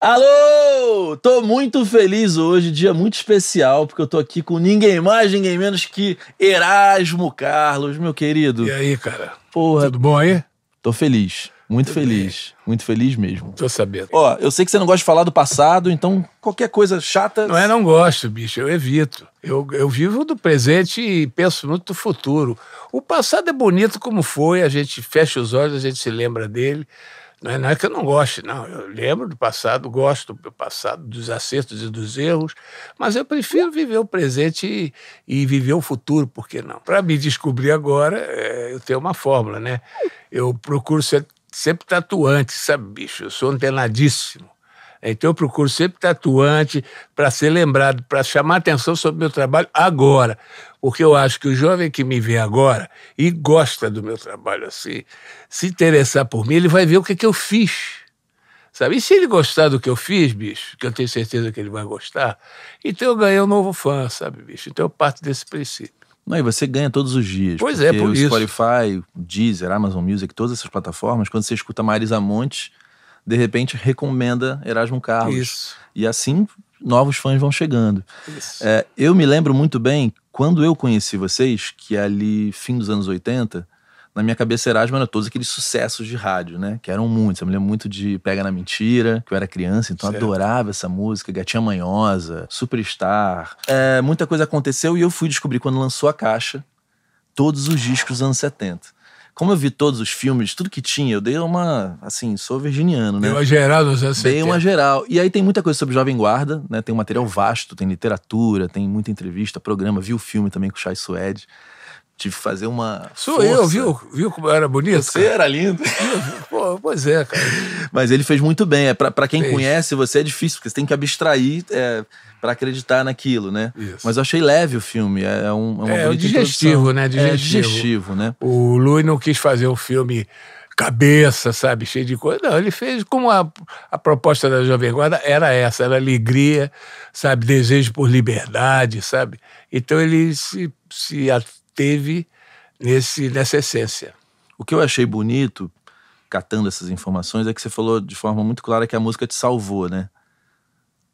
Alô! Tô muito feliz hoje, dia muito especial, porque eu tô aqui com ninguém mais, ninguém menos que Erasmo Carlos, meu querido. E aí, cara? Porra. Tudo bom aí? Tô feliz. Muito Tudo feliz. Bem. Muito feliz mesmo. Tô sabendo. Ó, eu sei que você não gosta de falar do passado, então qualquer coisa chata. Não é, não gosto, bicho, eu evito. Eu, eu vivo do presente e penso muito do futuro. O passado é bonito como foi, a gente fecha os olhos, a gente se lembra dele não é, não é que eu não goste, não. Eu lembro do passado, gosto do passado, dos acertos e dos erros, mas eu prefiro viver o presente e, e viver o futuro, por que não? Para me descobrir agora, é, eu tenho uma fórmula, né? Eu procuro ser sempre tatuante, sabe, bicho? Eu sou antenadíssimo. Então eu procuro sempre estar atuante para ser lembrado, para chamar atenção sobre o meu trabalho agora. Porque eu acho que o jovem que me vê agora e gosta do meu trabalho assim, se interessar por mim, ele vai ver o que, é que eu fiz. Sabe? E se ele gostar do que eu fiz, bicho, que eu tenho certeza que ele vai gostar, então eu ganhei um novo fã, sabe, bicho? Então eu parto desse princípio. Não, e você ganha todos os dias. Pois é, por o isso. Spotify, Deezer, Amazon Music, todas essas plataformas, quando você escuta Marisa Monte, de repente recomenda Erasmo Carlos. Isso. E assim novos fãs vão chegando. É, eu me lembro muito bem quando eu conheci vocês, que ali fim dos anos 80, na minha cabeça Erasmo era todos aqueles sucessos de rádio, né? Que eram muitos. Eu me lembro muito de Pega na Mentira, que eu era criança, então certo. adorava essa música, Gatinha Manhosa, Superstar. É, muita coisa aconteceu e eu fui descobrir quando lançou a caixa todos os discos dos anos 70. Como eu vi todos os filmes, tudo que tinha, eu dei uma. Assim, sou virginiano, né? Deu uma geral nos anos Dei uma geral. E aí tem muita coisa sobre Jovem Guarda, né? Tem um material vasto, tem literatura, tem muita entrevista, programa. Vi o filme também com o Chai Suede. Tive que fazer uma. Sou força. eu, viu? Viu como era bonito? Você cara? era lindo. Pô, pois é, cara. Mas ele fez muito bem. É, para quem fez. conhece, você é difícil, porque você tem que abstrair é, para acreditar naquilo, né? Isso. Mas eu achei leve o filme. É, é um, é uma é, digestivo, introdução. né? É, digestivo. É digestivo, né? O Lui não quis fazer um filme cabeça, sabe, cheio de coisa. Não, ele fez como a, a proposta da Jovem Guarda era essa, era alegria, sabe, desejo por liberdade, sabe. Então ele se, se teve nesse, nessa essência. O que eu achei bonito, catando essas informações, é que você falou de forma muito clara que a música te salvou, né?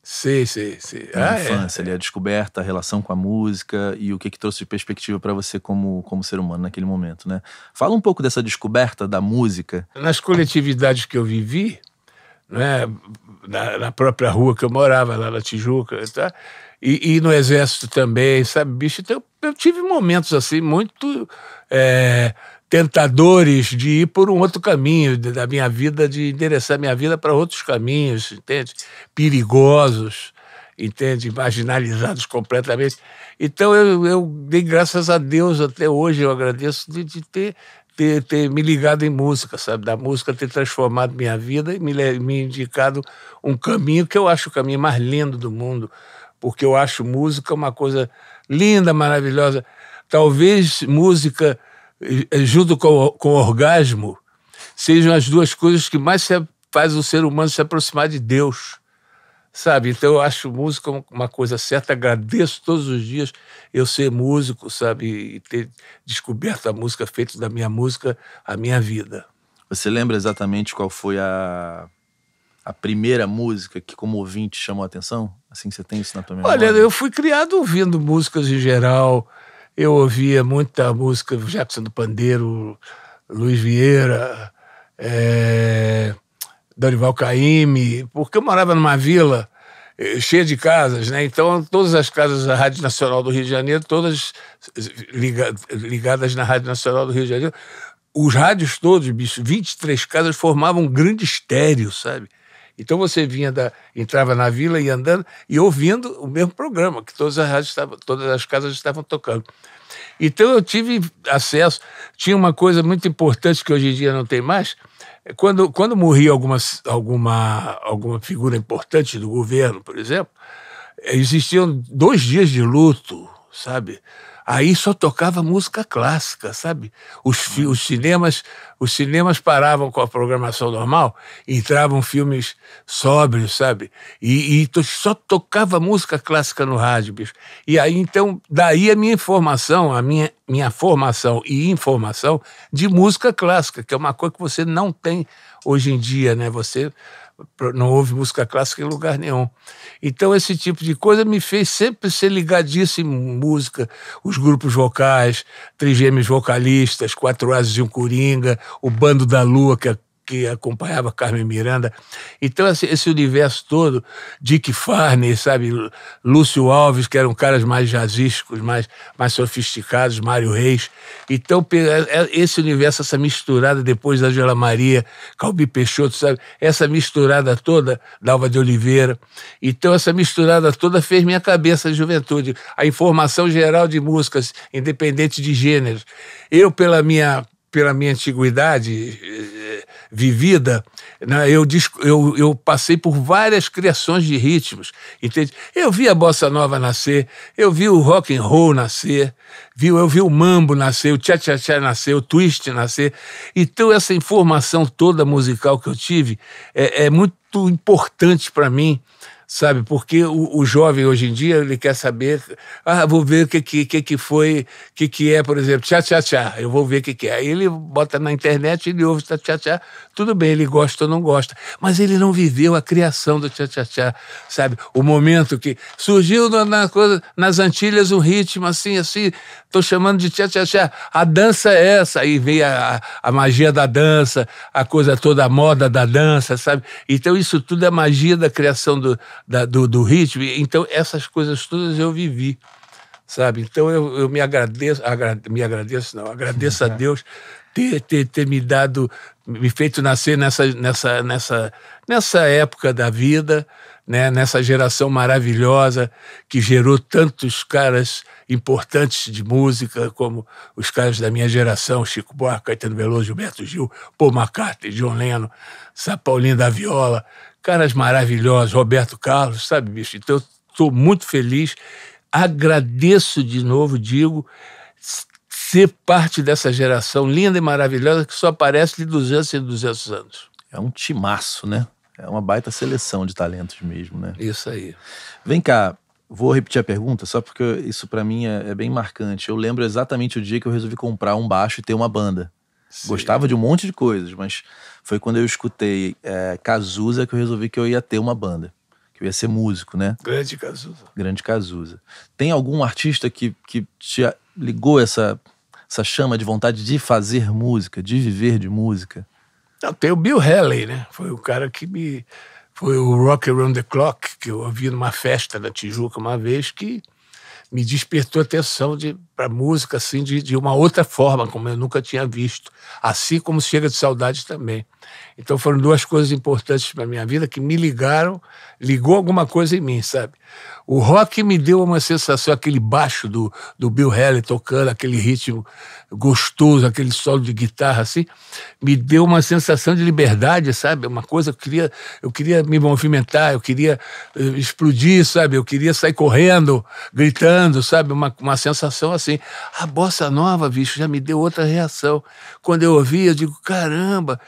Sim, sim, sim. A ah, é, infância, é, ali, é. a descoberta, a relação com a música e o que, que trouxe de perspectiva para você como, como ser humano naquele momento, né? Fala um pouco dessa descoberta da música. Nas coletividades que eu vivi, né, na, na própria rua que eu morava, lá na Tijuca, tá? E, e, no exército também, sabe, bicho? Então, eu, tive momentos assim muito é, tentadores de ir por um outro caminho da minha vida, de endereçar minha vida para outros caminhos, entende? Perigosos, entende? Marginalizados completamente. Então, eu, eu dei graças a Deus até hoje, eu agradeço de, de ter ter, ter, me ligado em música, sabe? Da música ter transformado minha vida e me, me indicado um caminho que eu acho o caminho mais lindo do mundo, porque eu acho música uma coisa linda, maravilhosa. Talvez música, eh, junto com, com orgasmo, sejam as duas coisas que mais faz o ser humano se aproximar de Deus. Sabe? Então eu acho música uma coisa certa, agradeço todos os dias eu ser músico, sabe? E ter descoberto a música, feito da minha música a minha vida. Você lembra exatamente qual foi a a primeira música que, como ouvinte, chamou a atenção? Assim, você tem isso na tua memória? Olha, eu fui criado ouvindo músicas em geral. Eu ouvia muita música do Jefferson do Pandeiro, Luiz Vieira, é, Dorival Caymmi, porque eu morava numa vila eh, cheia de casas, né? Então, todas as casas da Rádio Nacional do Rio de Janeiro, todas ligadas na Rádio Nacional do Rio de Janeiro, os rádios todos, bicho, 23 casas formavam um grande estéreo, sabe? Então você vinha da, entrava na vila e andando e ouvindo o mesmo programa que todas as rádios estavam, todas as casas estavam tocando. Então eu tive acesso. Tinha uma coisa muito importante que hoje em dia não tem mais. É quando, quando morria alguma, alguma, alguma figura importante do governo, por exemplo, existiam dois dias de luto, sabe? Aí só tocava música clássica, sabe? Os, os, cinemas os cinemas paravam com a programação normal, entravam filmes sóbrios, sabe? E, e só tocava música clássica no rádio, bicho. E aí, então, daí a minha informação, a minha, minha formação e informação de música clássica, que é uma coisa que você não tem hoje em dia, né? Você não houve música clássica em lugar nenhum. Então, esse tipo de coisa me fez sempre ser ligadíssimo em música, os grupos vocais, trigêmeos vocalistas, quatro asas de um coringa, o Bando da Lua, que é que acompanhava Carmen Miranda. Então, esse universo todo, Dick Farney, sabe, Lúcio Alves, que eram caras mais jazzísticos, mais, mais sofisticados, Mário Reis. Então, é, é, esse universo, essa misturada, depois da Angela Maria, Calbi Peixoto, sabe, essa misturada toda, Dalva de Oliveira. Então, essa misturada toda fez minha cabeça de juventude. A informação geral de músicas, independente de gêneros. Eu, pela minha, pela minha antiguidade vivida, né, eu, eu, eu, passei por várias criações de ritmos, entende? Eu vi a bossa nova nascer, eu vi o rock and roll nascer, vi Eu vi o mambo nascer, o tchá-tchá-tchá nascer, o twist nascer. Então essa informação toda musical que eu tive é, é muito importante para mim sabe? Porque o, o, jovem hoje em dia ele quer saber, ah, vou ver o que que, que, que foi, o que, que é, por exemplo, tchá, tchá, tchá, eu vou ver o que, que é. Aí ele bota na internet, ele ouve tchá, tchá, tchá, tudo bem, ele gosta ou não gosta, mas ele não viveu a criação do tchá, tchá, tchá, sabe? O momento que surgiu na, na coisa, nas Antilhas um ritmo assim, assim, tô chamando de tchá, tchá, tchá, a dança é essa, aí vem a, a magia da dança, a coisa toda, a moda da dança, sabe? Então isso tudo é magia da criação do, da, do, do ritmo. Então, essas coisas todas eu vivi sabe? Então eu, eu me agradeço, agra, me agradeço não, agradeço a é. Deus ter, ter, ter me dado, me feito nascer nessa, nessa, nessa, nessa época da vida, né? nessa geração maravilhosa que gerou tantos caras importantes de música, como os caras da minha geração, Chico Buarque, Caetano Veloso, Gilberto Gil, Paul McCartney, John Lennon, Paulinho da Viola, caras maravilhosos, Roberto Carlos, sabe, bicho? Então, estou muito feliz. Agradeço de novo, digo, ser parte dessa geração linda e maravilhosa que só aparece de 200 em 200 anos. É um timaço, né? É uma baita seleção de talentos mesmo, né? Isso aí. Vem cá, vou repetir a pergunta, só porque isso para mim é, é, bem marcante. Eu lembro exatamente o dia que eu resolvi comprar um baixo e ter uma banda. Sim. Gostava de um monte de coisas, mas foi quando eu escutei é, Cazuza que eu resolvi que eu ia ter uma banda. Que eu ia ser músico, né? Grande Cazuza. Grande Cazuza. Tem algum artista que, que te ligou essa, essa chama de vontade de fazer música, de viver de música? Não, tem o Bill Haley, né? Foi o cara que me. Foi o Rock Around the Clock, que eu ouvi numa festa da Tijuca uma vez, que me despertou atenção para música assim de, de uma outra forma, como eu nunca tinha visto. Assim como Chega de Saudade também. Então foram duas coisas importantes para minha vida que me ligaram, ligou alguma coisa em mim, sabe? O rock me deu uma sensação, aquele baixo do, do Bill Haley tocando, aquele ritmo gostoso, aquele solo de guitarra assim, me deu uma sensação de liberdade, sabe? Uma coisa que eu queria, eu queria me movimentar, eu queria uh, explodir, sabe? Eu queria sair correndo, gritando, sabe? Uma, uma sensação assim. A bossa nova, bicho, já me deu outra reação. Quando eu ouvi, eu digo, caramba,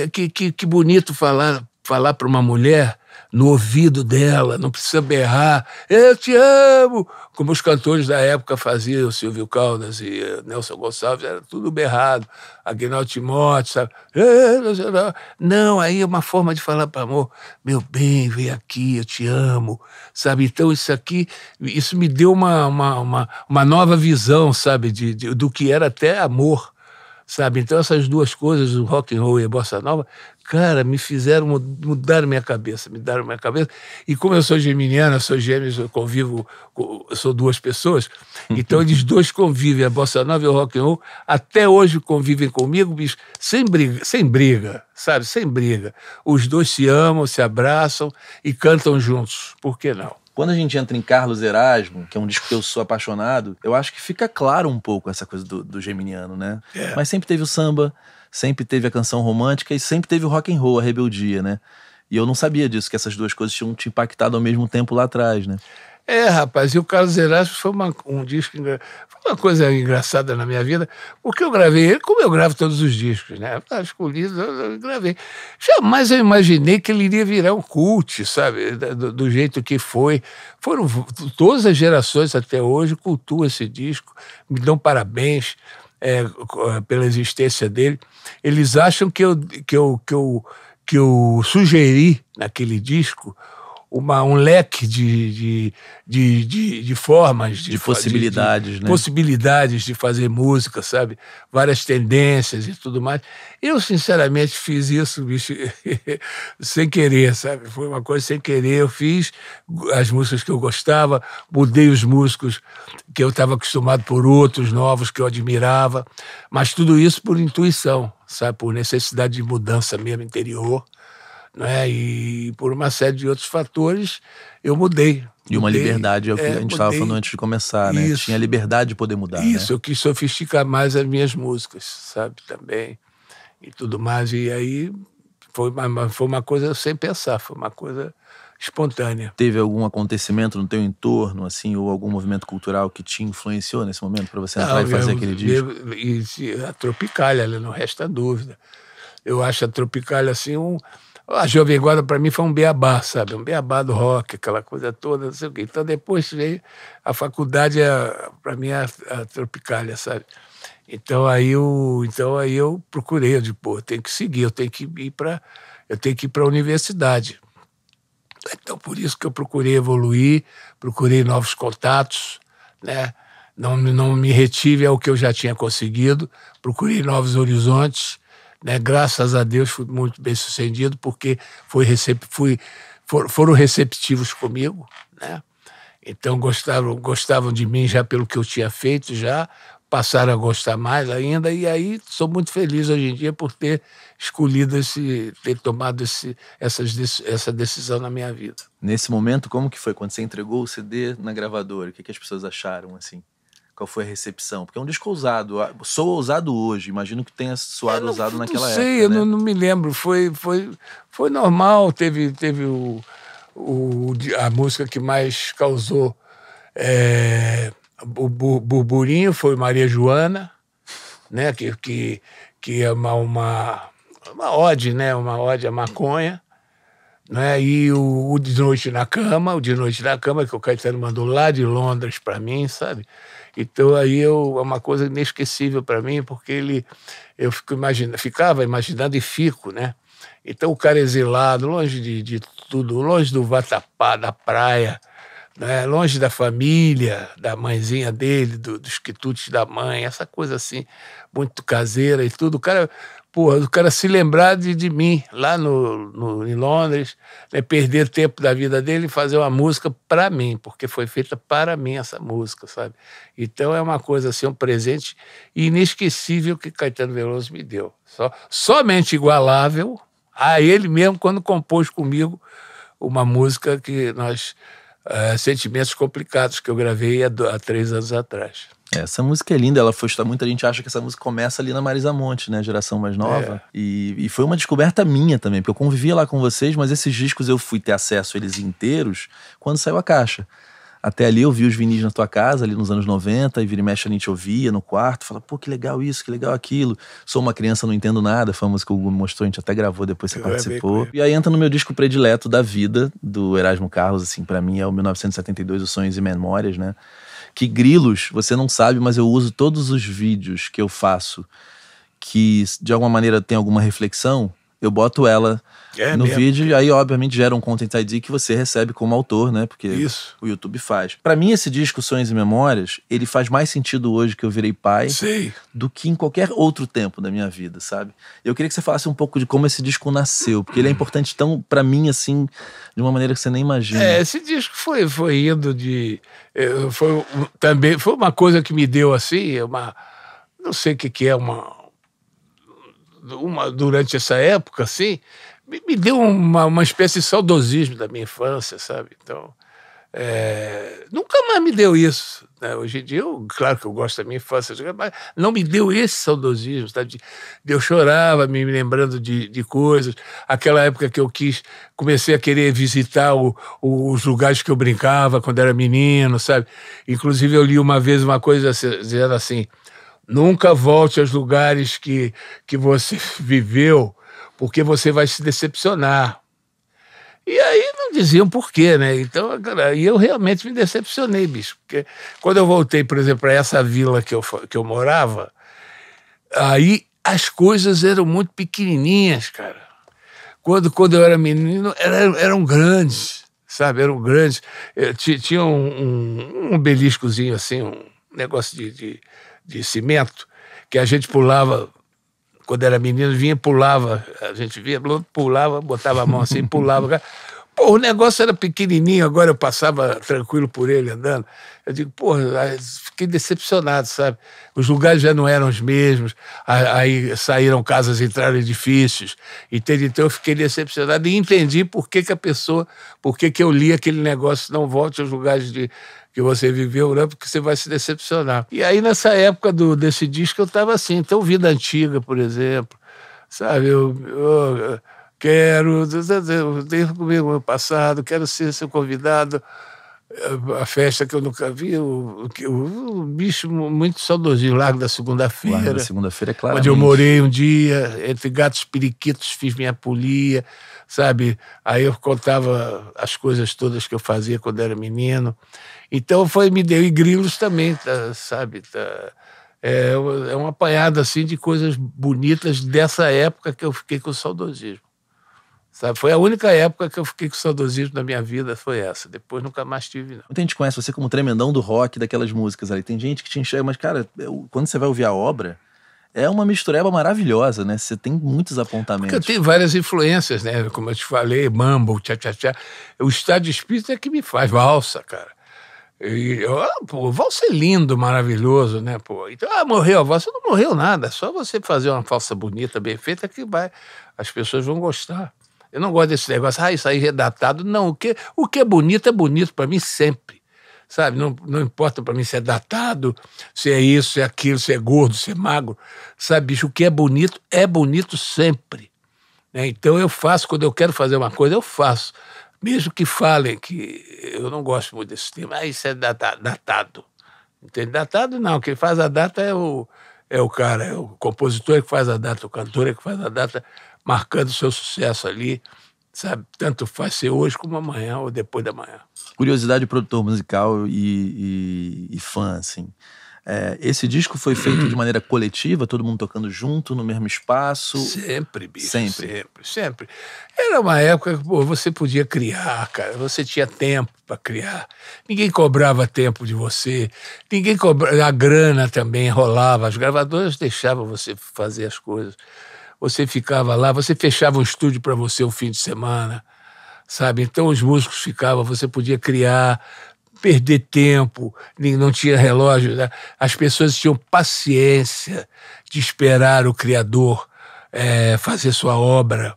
é, que, que, que bonito falar falar para uma mulher no ouvido dela, não precisa berrar, eu te amo, como os cantores da época faziam, Silvio Caldas e eh, Nelson Gonçalves, era tudo berrado, Aguinaldo Timóteo, sabe? Não, aí é uma forma de falar para amor, meu bem, vem aqui, eu te amo, sabe? Então isso aqui, isso me deu uma, uma, uma, uma nova visão, sabe, de, de, do que era até amor, sabe? Então essas duas coisas, o rock and roll e a bossa nova, cara, me fizeram mudar minha cabeça, me deram minha cabeça. E como eu sou geminiano, sou gêmeos, eu convivo, eu sou duas pessoas, uhum. então eles dois convivem, a bossa nova e o rock and roll, até hoje convivem comigo, bicho, sem briga, sem briga, sabe? Sem briga. Os dois se amam, se abraçam e cantam juntos. Por que não? Quando a gente entra em Carlos Erasmo, que é um disco que eu sou apaixonado, eu acho que fica claro um pouco essa coisa do, do geminiano, né? É. Mas sempre teve o samba, sempre teve a canção romântica e sempre teve o rock and roll, a rebeldia, né? E eu não sabia disso, que essas duas coisas tinham te impactado ao mesmo tempo lá atrás, né? É, rapaz, e o Carlos Erasmo foi uma, um disco. Foi uma coisa engraçada na minha vida, porque eu gravei ele como eu gravo todos os discos, né? Acho escolhi, eu, eu gravei. Jamais eu imaginei que ele iria virar um cult, sabe? Do, do jeito que foi. Foram todas as gerações até hoje cultuam esse disco, me dão parabéns. É, é, pela existência dele, eles acham que eu, que eu, que eu, que eu sugeri naquele disco uma, um leque de, de, de, de, de formas. De, de possibilidades, de, de, né? Possibilidades de fazer música, sabe? Várias tendências e tudo mais. Eu, sinceramente, fiz isso, bicho, sem querer, sabe? Foi uma coisa sem querer. Eu fiz as músicas que eu gostava, mudei os músicos que eu estava acostumado por outros novos que eu admirava, mas tudo isso por intuição, sabe? Por necessidade de mudança mesmo interior né? E por uma série de outros fatores, eu mudei. E uma mudei, liberdade, é o que é, a gente estava falando antes de começar, né? Isso, Tinha a liberdade de poder mudar. Né? Isso, né? eu quis sofisticar mais as minhas músicas, sabe? Também. E tudo mais. E aí foi uma, foi uma coisa sem pensar, foi uma coisa espontânea. Teve algum acontecimento no teu entorno, assim, ou algum movimento cultural que te influenciou nesse momento para você entrar Não, e fazer eu, aquele disco? E, a Tropicália, não resta dúvida. Eu acho a Tropicália, assim, um, a ah, Jovem Guarda, para mim, foi um beabá, sabe? Um beabá do rock, aquela coisa toda, não sei o quê. Então, depois veio a faculdade, para mim, a, a Tropicália, sabe? Então, aí eu, então, aí eu procurei, eu disse, pô, eu tenho que seguir, eu tenho que ir para eu tenho que ir para a universidade. Então, por isso que eu procurei evoluir, procurei novos contatos, né? Não, não me retive ao que eu já tinha conseguido, procurei novos horizontes, né? Graças a Deus fui muito bem sucedido, porque foi recep fui, for, foram receptivos comigo. Né? Então gostaram, gostavam de mim já pelo que eu tinha feito, já passaram a gostar mais ainda, e aí sou muito feliz hoje em dia por ter escolhido esse, ter tomado esse, essas, essa decisão na minha vida. Nesse momento, como que foi quando você entregou o CD na gravadora? O que, que as pessoas acharam assim? qual foi a recepção? Porque é um disco ousado. Sou ousado hoje, imagino que tenha soado é, ousado naquela época. Sei, eu né? não, não me lembro. Foi, foi, foi normal. Teve, teve o, o, a música que mais causou é, o burburinho foi Maria Joana, né? que, que, que é uma, uma, uma ode, né? Uma ode à maconha. Né? E o, o De Noite na Cama, o De Noite na Cama, que o Caetano mandou lá de Londres para mim, sabe? Então aí eu, é uma coisa inesquecível para mim, porque ele eu fico imagina, ficava imaginando e fico, né? Então o cara exilado, longe de, de tudo, longe do Vatapá, da praia, né? longe da família, da mãezinha dele, do, dos quitutes da mãe, essa coisa assim, muito caseira e tudo. O cara porra, do cara se lembrar de, de mim lá no, no, em Londres, né, perder tempo da vida dele e fazer uma música para mim, porque foi feita para mim essa música, sabe? Então é uma coisa assim, um presente inesquecível que Caetano Veloso me deu. Só, somente igualável a ele mesmo quando compôs comigo uma música que nós ah, sentimentos Complicados, que eu gravei há, há três anos atrás. É, essa música é linda, ela foi. Muita gente acha que essa música começa ali na Marisa Monte, né? geração mais nova. É. E, e foi uma descoberta minha também, porque eu convivia lá com vocês, mas esses discos eu fui ter acesso a eles inteiros quando saiu a caixa. Até ali eu vi os vinis na tua casa, ali nos anos 90, e vira e mexe a gente ouvia no quarto, fala, pô, que legal isso, que legal aquilo. Sou uma criança, não entendo nada, foi uma música que o Hugo mostrou, a gente até gravou, depois você eu participou. E aí entra no meu disco predileto da vida, do Erasmo Carlos, assim, para mim é o 1972, Os Sonhos e Memórias, né? Que grilos, você não sabe, mas eu uso todos os vídeos que eu faço que de alguma maneira tem alguma reflexão, eu boto ela é no mesmo. vídeo e aí obviamente gera um content ID que você recebe como autor, né? Porque Isso. o YouTube faz. Para mim esse disco Sonhos e Memórias, ele faz mais sentido hoje que eu virei pai Sei. do que em qualquer outro tempo da minha vida, sabe? Eu queria que você falasse um pouco de como esse disco nasceu, porque ele é importante tão para mim assim, de uma maneira que você nem imagina. É, esse disco foi foi indo de eh, foi também foi uma coisa que me deu assim, uma não sei o que que é uma uma, durante essa época, assim, me, me deu uma, uma espécie de saudosismo da minha infância, sabe? Então, é, nunca mais me deu isso. Né? Hoje em dia, eu, claro que eu gosto da minha infância, mas não me deu esse saudosismo. Tá? De, eu chorava, me lembrando de, de coisas. Aquela época que eu quis, comecei a querer visitar o, o, os lugares que eu brincava quando era menino, sabe? Inclusive, eu li uma vez uma coisa dizendo assim: Nunca volte aos lugares que, que você viveu, porque você vai se decepcionar. E aí não diziam por quê, né? Então, cara, e eu realmente me decepcionei, bicho. Porque quando eu voltei, por exemplo, para essa vila que eu, que eu morava, aí as coisas eram muito pequenininhas, cara. Quando, quando eu era menino, eram, eram grandes, sabe? Eram grandes. Eu, eh, tinha um, um, um beliscozinho assim, um negócio de, de de cimento, que a gente pulava, quando era menino, vinha pulava, a gente via, pulava, botava a mão assim, pulava. Pô, o negócio era pequenininho, agora eu passava tranquilo por ele andando. Eu digo, pô, fiquei decepcionado, sabe? Os lugares já não eram os mesmos, aí saíram casas, entraram edifícios, entende? Então eu fiquei decepcionado e entendi por que, que a pessoa, por que, que eu li aquele negócio, não volte aos lugares de, que você viveu, né? Porque você vai se decepcionar. E aí, nessa época do, desse disco, eu estava assim. Então, Vida Antiga, por exemplo, sabe? Eu, eu quero... Tenho comigo meu passado, quero ser seu convidado a festa que eu nunca vi, o, o, o bicho muito saudosinho, Largo da Segunda-feira. Largo da Segunda-feira, é claro. Onde eu morei um dia, entre gatos periquitos, fiz minha polia, sabe? Aí eu contava as coisas todas que eu fazia quando era menino. Então foi, me deu, e grilos também, tá, sabe? Tá, é, é uma é apanhada, assim, de coisas bonitas dessa época que eu fiquei com o saudosismo. Sabe? Foi a única época que eu fiquei com saudosismo da minha vida, foi essa. Depois nunca mais tive, não. Muita gente conhece você como tremendão do rock, daquelas músicas ali. Tem gente que te enxerga, mas, cara, eu, quando você vai ouvir a obra, é uma mistureba maravilhosa, né? Você tem muitos apontamentos. Porque eu tenho várias influências, né? Como eu te falei, mambo, tchá-tchá-tchá. O estado de espírito é que me faz valsa, cara. E, oh, pô, valsa é lindo, maravilhoso, né, pô? Então, ah, morreu a valsa. Não morreu nada. É só você fazer uma falsa bonita, bem feita, que vai, as pessoas vão gostar. Eu não gosto desse negócio, ah, isso aí é datado. Não, o que, o que é bonito é bonito para mim sempre. Sabe? Não, não importa para mim se é datado, se é isso, se é aquilo, se é gordo, se é magro. Sabe, bicho, o que é bonito é bonito sempre. Né? Então eu faço, quando eu quero fazer uma coisa, eu faço. Mesmo que falem que eu não gosto muito desse tema, ah, isso é datado. Entende? Datado não, quem faz a data é o, é o cara, é o compositor que faz a data, o cantor é que faz a data marcando seu sucesso ali, sabe? Tanto faz ser hoje como amanhã ou depois da manhã. Curiosidade produtor musical e, e, e fã, assim. É, esse disco foi feito de maneira coletiva, todo mundo tocando junto, no mesmo espaço? Sempre, bicho. Sempre. Sempre, sempre. Era uma época que pô, você podia criar, cara. Você tinha tempo para criar. Ninguém cobrava tempo de você. Ninguém cobrava. A grana também rolava. As gravadoras deixavam você fazer as coisas você ficava lá, você fechava um estúdio para você o um fim de semana, sabe? Então os músicos ficavam, você podia criar, perder tempo, não tinha relógio. Né? As pessoas tinham paciência de esperar o criador é, fazer sua obra,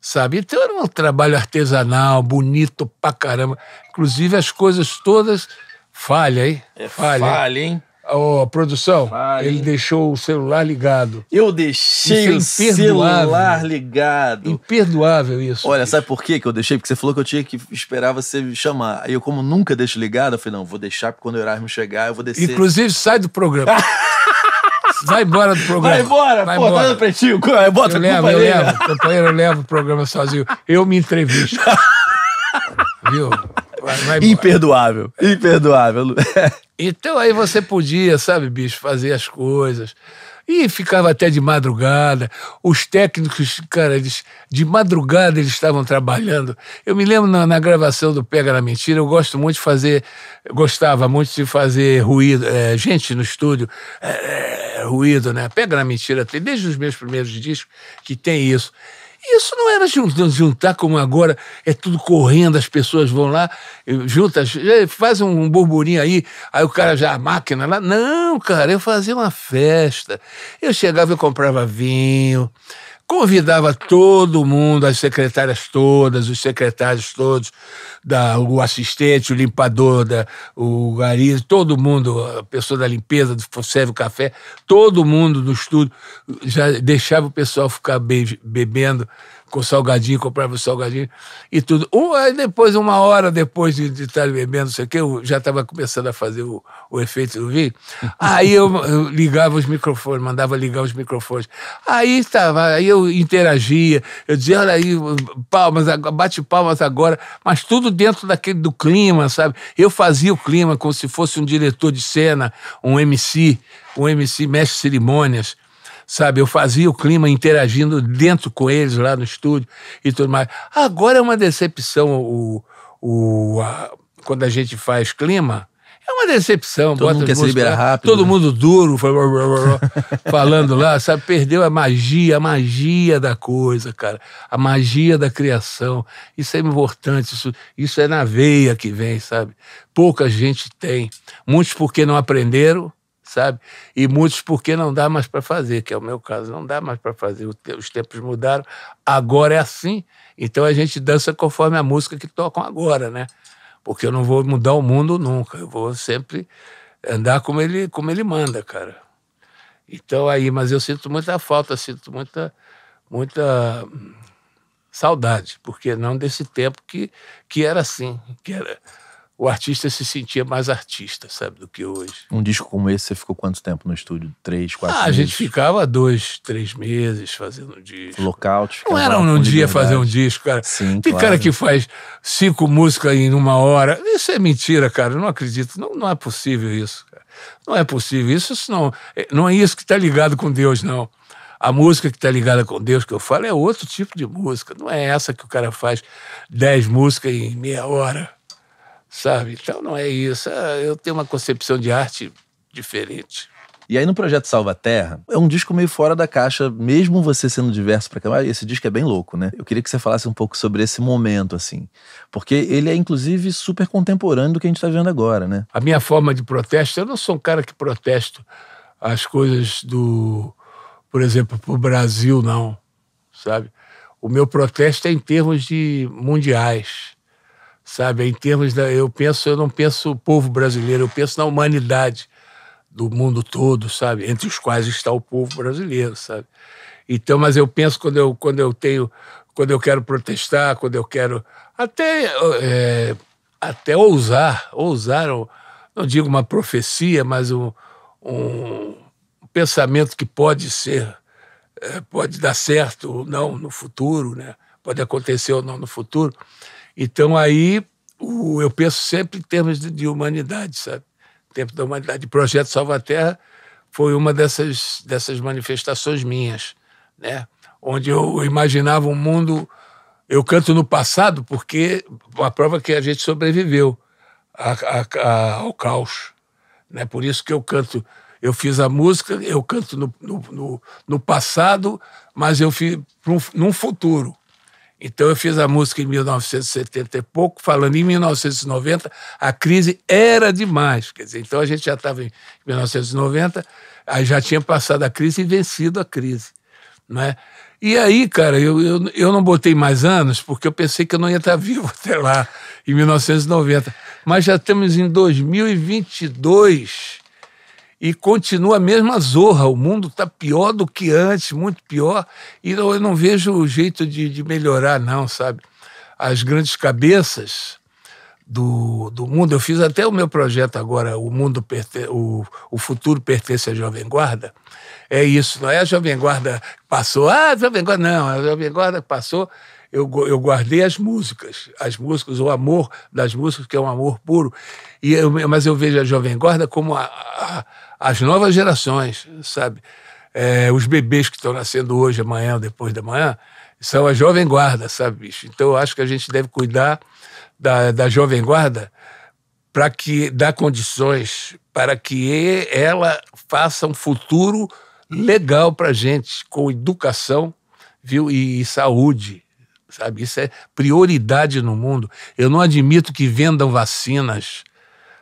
sabe? Então era um trabalho artesanal, bonito pra caramba. Inclusive as coisas todas é falha, hein? É falha, falha hein? Ô, oh, produção, Vai. ele deixou o celular ligado. Eu deixei é o celular ligado. Imperdoável isso. Olha, bicho. sabe por quê que eu deixei? Porque você falou que eu tinha que esperar você me chamar. Aí eu, como nunca deixo ligado, eu falei, não, vou deixar, porque quando o Erasmo chegar, eu vou descer. Inclusive, sai do programa. Vai embora do programa. Vai embora, Vai pô, embora. tá dando pretinho. Bota eu levo, eu levo, companheiro, eu levo o programa sozinho. Eu me entrevisto. Viu? imperdoável, imperdoável. então aí você podia, sabe, bicho, fazer as coisas. E ficava até de madrugada. Os técnicos, cara, eles, de madrugada eles estavam trabalhando. Eu me lembro na, na gravação do Pega na Mentira, eu gosto muito de fazer, gostava muito de fazer ruído, é, gente no estúdio, é, é ruído, né? Pega na Mentira, desde os meus primeiros discos que tem isso. Isso não era juntar como agora, é tudo correndo, as pessoas vão lá, eh, juntas, eh, faz um burburinho aí, aí o cara já, a máquina lá. Não, cara, eu fazia uma festa. Eu chegava, eu comprava vinho, convidava todo mundo, as secretárias todas, os secretários todos, da, o assistente, o limpador, da, o gari, todo mundo, a pessoa da limpeza, do serve o café, todo mundo no estúdio, já deixava o pessoal ficar be bebendo com salgadinho, comprava o salgadinho e tudo. Um, aí depois, uma hora depois de, de estar bebendo, não sei o quê, eu já estava começando a fazer o, o efeito do vinho. Aí eu, eu, ligava os microfones, mandava ligar os microfones. Aí estava, aí eu interagia, eu dizia, olha aí, palmas, bate palmas agora, mas tudo dentro daquele do clima, sabe? Eu fazia o clima como se fosse um diretor de cena, um MC, um MC mestre cerimônias sabe? Eu fazia o clima interagindo dentro com eles lá no estúdio e tudo mais. Agora é uma decepção o, o, a, quando a gente faz clima. É uma decepção. Todo mundo quer se liberar rápido. Todo né? mundo duro, falando lá, sabe? Perdeu a magia, a magia da coisa, cara. A magia da criação. Isso é importante, isso, isso é na veia que vem, sabe? Pouca gente tem. Muitos porque não aprenderam, sabe? E muitos porque não dá mais para fazer, que é o meu caso, não dá mais para fazer. Os tempos mudaram, agora é assim, então a gente dança conforme a música que tocam agora, né? Porque eu não vou mudar o mundo nunca, eu vou sempre andar como ele, como ele manda, cara. Então aí, mas eu sinto muita falta, sinto muita muita hum, saudade, porque não desse tempo que que era assim, que era o artista se sentia mais artista, sabe, do que hoje. Um disco como esse, você ficou quanto tempo no estúdio? Três, quatro ah, meses? a gente ficava dois, três meses fazendo um disco. Local, Não era um dia fazer um disco, cara. Sim, Tem claro. cara que faz cinco músicas em uma hora. Isso é mentira, cara. Eu não acredito. Não, não é possível isso, cara. Não é possível. Isso, isso não, é, não é isso que está ligado com Deus, não. A música que está ligada com Deus que eu falo é outro tipo de música. Não é essa que o cara faz dez músicas em meia hora sabe? Então não é isso. É, eu tenho uma concepção de arte diferente. E aí no projeto Salva Terra, é um disco meio fora da caixa, mesmo você sendo diverso para caramba, esse disco é bem louco, né? Eu queria que você falasse um pouco sobre esse momento, assim. Porque ele é, inclusive, super contemporâneo do que a gente tá vendo agora, né? A minha forma de protesto, eu não sou um cara que protesto as coisas do, por exemplo, pro Brasil, não, sabe? O meu protesto é em termos de mundiais sabe? Em termos da, eu penso, eu não penso o povo brasileiro, eu penso na humanidade do mundo todo, sabe? Entre os quais está o povo brasileiro, sabe? Então, mas eu penso quando eu quando eu tenho, quando eu quero protestar, quando eu quero até é, até ousar, ousar, não digo uma profecia, mas um, um pensamento que pode ser, é, pode dar certo ou não no futuro, né? Pode acontecer ou não no futuro. Então aí o, eu penso sempre em termos de, de humanidade, sabe? tempo da humanidade. O projeto Salva a Terra foi uma dessas, dessas manifestações minhas, né? Onde eu imaginava um mundo. Eu canto no passado porque a prova é que a gente sobreviveu a, a, a, ao caos. Né? Por isso que eu canto eu fiz a música, eu canto no, no, no, no passado, mas eu fiz num futuro. Então eu fiz a música em 1970 e pouco, falando em 1990, a crise era demais. Quer dizer, então a gente já estava em 1990, aí já tinha passado a crise e vencido a crise. Né? E aí, cara, eu, eu, eu não botei mais anos, porque eu pensei que eu não ia estar vivo até lá, em 1990. Mas já estamos em 2022 e continua a mesma zorra. O mundo está pior do que antes, muito pior, e eu não vejo o jeito de, de, melhorar, não, sabe? As grandes cabeças do, do mundo, eu fiz até o meu projeto agora, o mundo o, o futuro pertence à Jovem Guarda. É isso, não é a Jovem Guarda que passou, ah, a Jovem Guarda, não, é a Jovem Guarda que passou. Eu, eu guardei as músicas, as músicas, o amor das músicas, que é um amor puro. E eu, mas eu vejo a Jovem Guarda como a, a, as novas gerações, sabe? É, os bebês que estão nascendo hoje, amanhã ou depois da manhã, são a Jovem Guarda, sabe, bicho? Então eu acho que a gente deve cuidar da, da Jovem Guarda para que dá condições para que ela faça um futuro legal para gente com educação, viu e, e saúde, sabe? Isso é prioridade no mundo. Eu não admito que vendam vacinas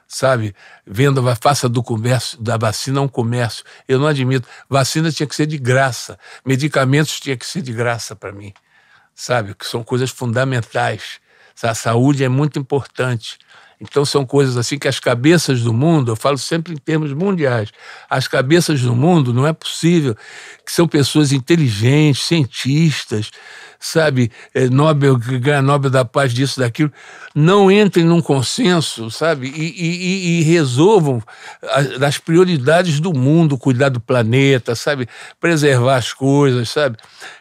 sabe? Venda, faça do comércio, da vacina um comércio. Eu não admito. Vacina tinha que ser de graça. Medicamentos tinha que ser de graça para mim, sabe? Que são coisas fundamentais. A saúde é muito importante. Então são coisas assim que as cabeças do mundo, eu falo sempre em termos mundiais, as cabeças do mundo não é possível que são pessoas inteligentes, cientistas, sabe, é, Nobel, ganha Nobel da Paz disso, daquilo, não entrem num consenso, sabe, e, e, e resolvam as, prioridades do mundo, cuidar do planeta, sabe, preservar as coisas, sabe.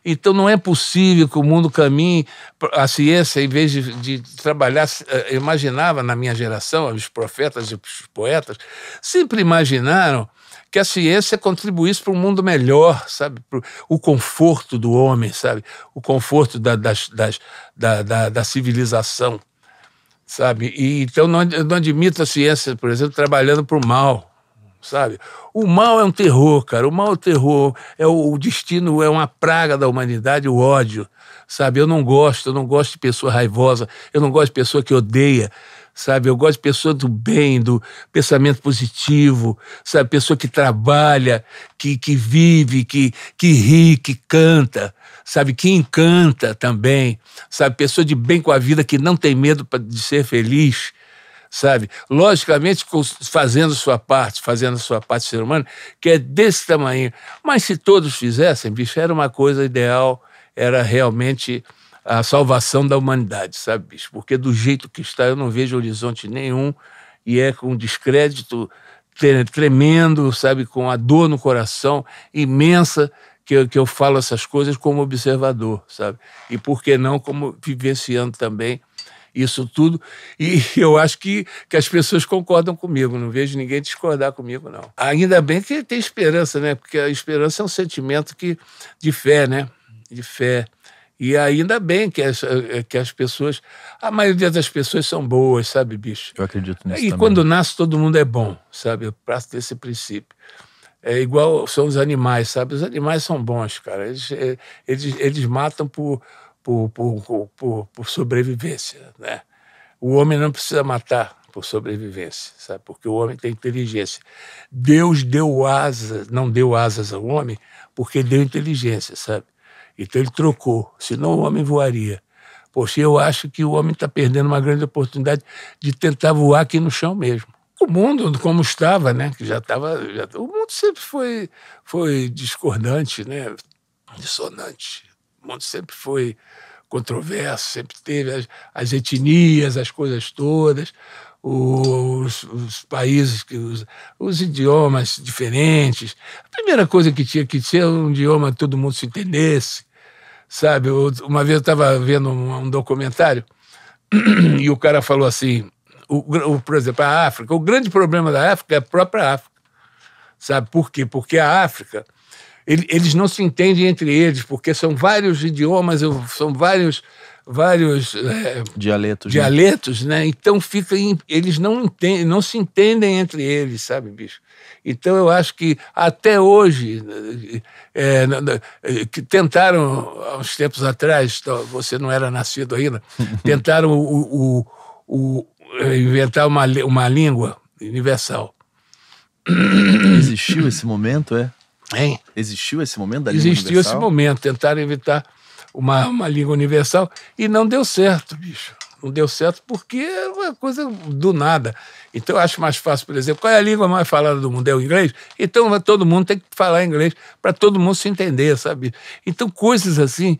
Então não é possível que o mundo caminhe, a ciência, em vez de, de trabalhar, eh, imaginava na minha geração, os profetas e os poetas, sempre imaginaram que a ciência contribuísse para um mundo melhor, sabe? para o conforto do homem, sabe? O conforto da, das, das, da, da, da civilização, sabe? E, então, não, não admito a ciência, por exemplo, trabalhando para o mal, sabe? O mal é um terror, cara. O mal é um terror. É o, o, destino é uma praga da humanidade, o ódio, sabe? Eu não gosto, eu não gosto de pessoa raivosa, eu não gosto de pessoa que odeia, sabe? Eu gosto de pessoa do bem, do pensamento positivo, sabe? Pessoa que trabalha, que, que vive, que, que ri, que canta, sabe? Que encanta também, sabe? Pessoa de bem com a vida, que não tem medo de ser feliz, sabe? Logicamente, fazendo sua parte, fazendo a sua parte ser humano, que é desse tamanho. Mas se todos fizessem, bicho, era uma coisa ideal, era realmente a salvação da humanidade, sabe, bicho? Porque do jeito que está, eu não vejo horizonte nenhum e é com descrédito tremendo, sabe, com a dor no coração imensa que eu, que eu falo essas coisas como observador, sabe? E por que não como vivenciando também isso tudo. E eu acho que, que as pessoas concordam comigo, não vejo ninguém discordar comigo, não. Ainda bem que tem esperança, né? Porque a esperança é um sentimento que, de fé, né? De fé. E ainda bem que as, eh, que as pessoas. A maioria das pessoas são boas, sabe, bicho? Eu acredito nisso. E também. quando nasce, todo mundo é bom, sabe? Eu parto desse princípio. É igual são os animais, sabe? Os animais são bons, cara. Eles, eh, eles, eles matam por, por, por, por, por sobrevivência, né? O homem não precisa matar por sobrevivência, sabe? Porque o homem tem inteligência. Deus deu asas, não deu asas ao homem, porque deu inteligência, sabe? Então ele trocou, senão o homem voaria. Poxa, eu acho que o homem está perdendo uma grande oportunidade de tentar voar aqui no chão mesmo. O mundo, como estava, né? Que já estava. o mundo sempre foi, foi discordante, né? Dissonante. O mundo sempre foi controverso, sempre teve as, as etnias, as coisas todas os, os, países, que, os, os, idiomas diferentes. A primeira coisa que tinha que ser um idioma que todo mundo se entendesse, sabe? uma vez eu estava vendo um, um, documentário e o cara falou assim, o, o, por exemplo, a África, o grande problema da África é a própria África, sabe? Por quê? Porque a África, ele, eles não se entendem entre eles, porque são vários idiomas, são vários vários é, dialetos, né? dialetos né? né? Então fica em, eles não entendem, não se entendem entre eles, sabe, bicho? Então eu acho que até hoje é, é, é que tentaram há uns tempos atrás, você não era nascido ainda, tentaram o, o, o, é, inventar uma, uma língua universal. Existiu esse momento, é? Hein? Existiu esse momento da língua Existiu universal? esse momento, tentaram evitar uma, uma língua universal, e não deu certo, bicho. Não deu certo porque é uma coisa do nada. Então, eu acho mais fácil, por exemplo, qual é a língua mais falada do mundo? É o inglês? Então, todo mundo tem que falar inglês para todo mundo se entender, sabe? Então, coisas assim,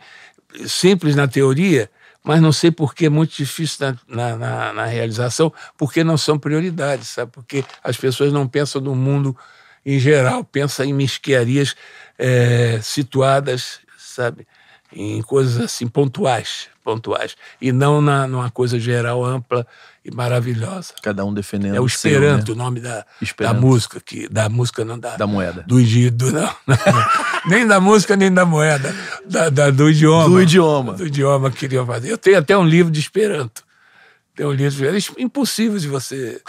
simples na teoria, mas não sei por que é muito difícil na, na, na, realização, porque não são prioridades, sabe? Porque as pessoas não pensam no mundo em geral, pensam em mesquiarias é, eh, situadas, sabe? em coisas assim pontuais, pontuais, e não na, numa coisa geral ampla e maravilhosa. Cada um defendendo. É o Esperanto, seu, né? o nome da, da música que da música não da, da moeda. Do idioma, não, nem da música nem da moeda, da, da, do idioma. Do idioma. Do idioma que queriam fazer. Eu tenho até um livro de Esperanto tem um livros impossíveis de você.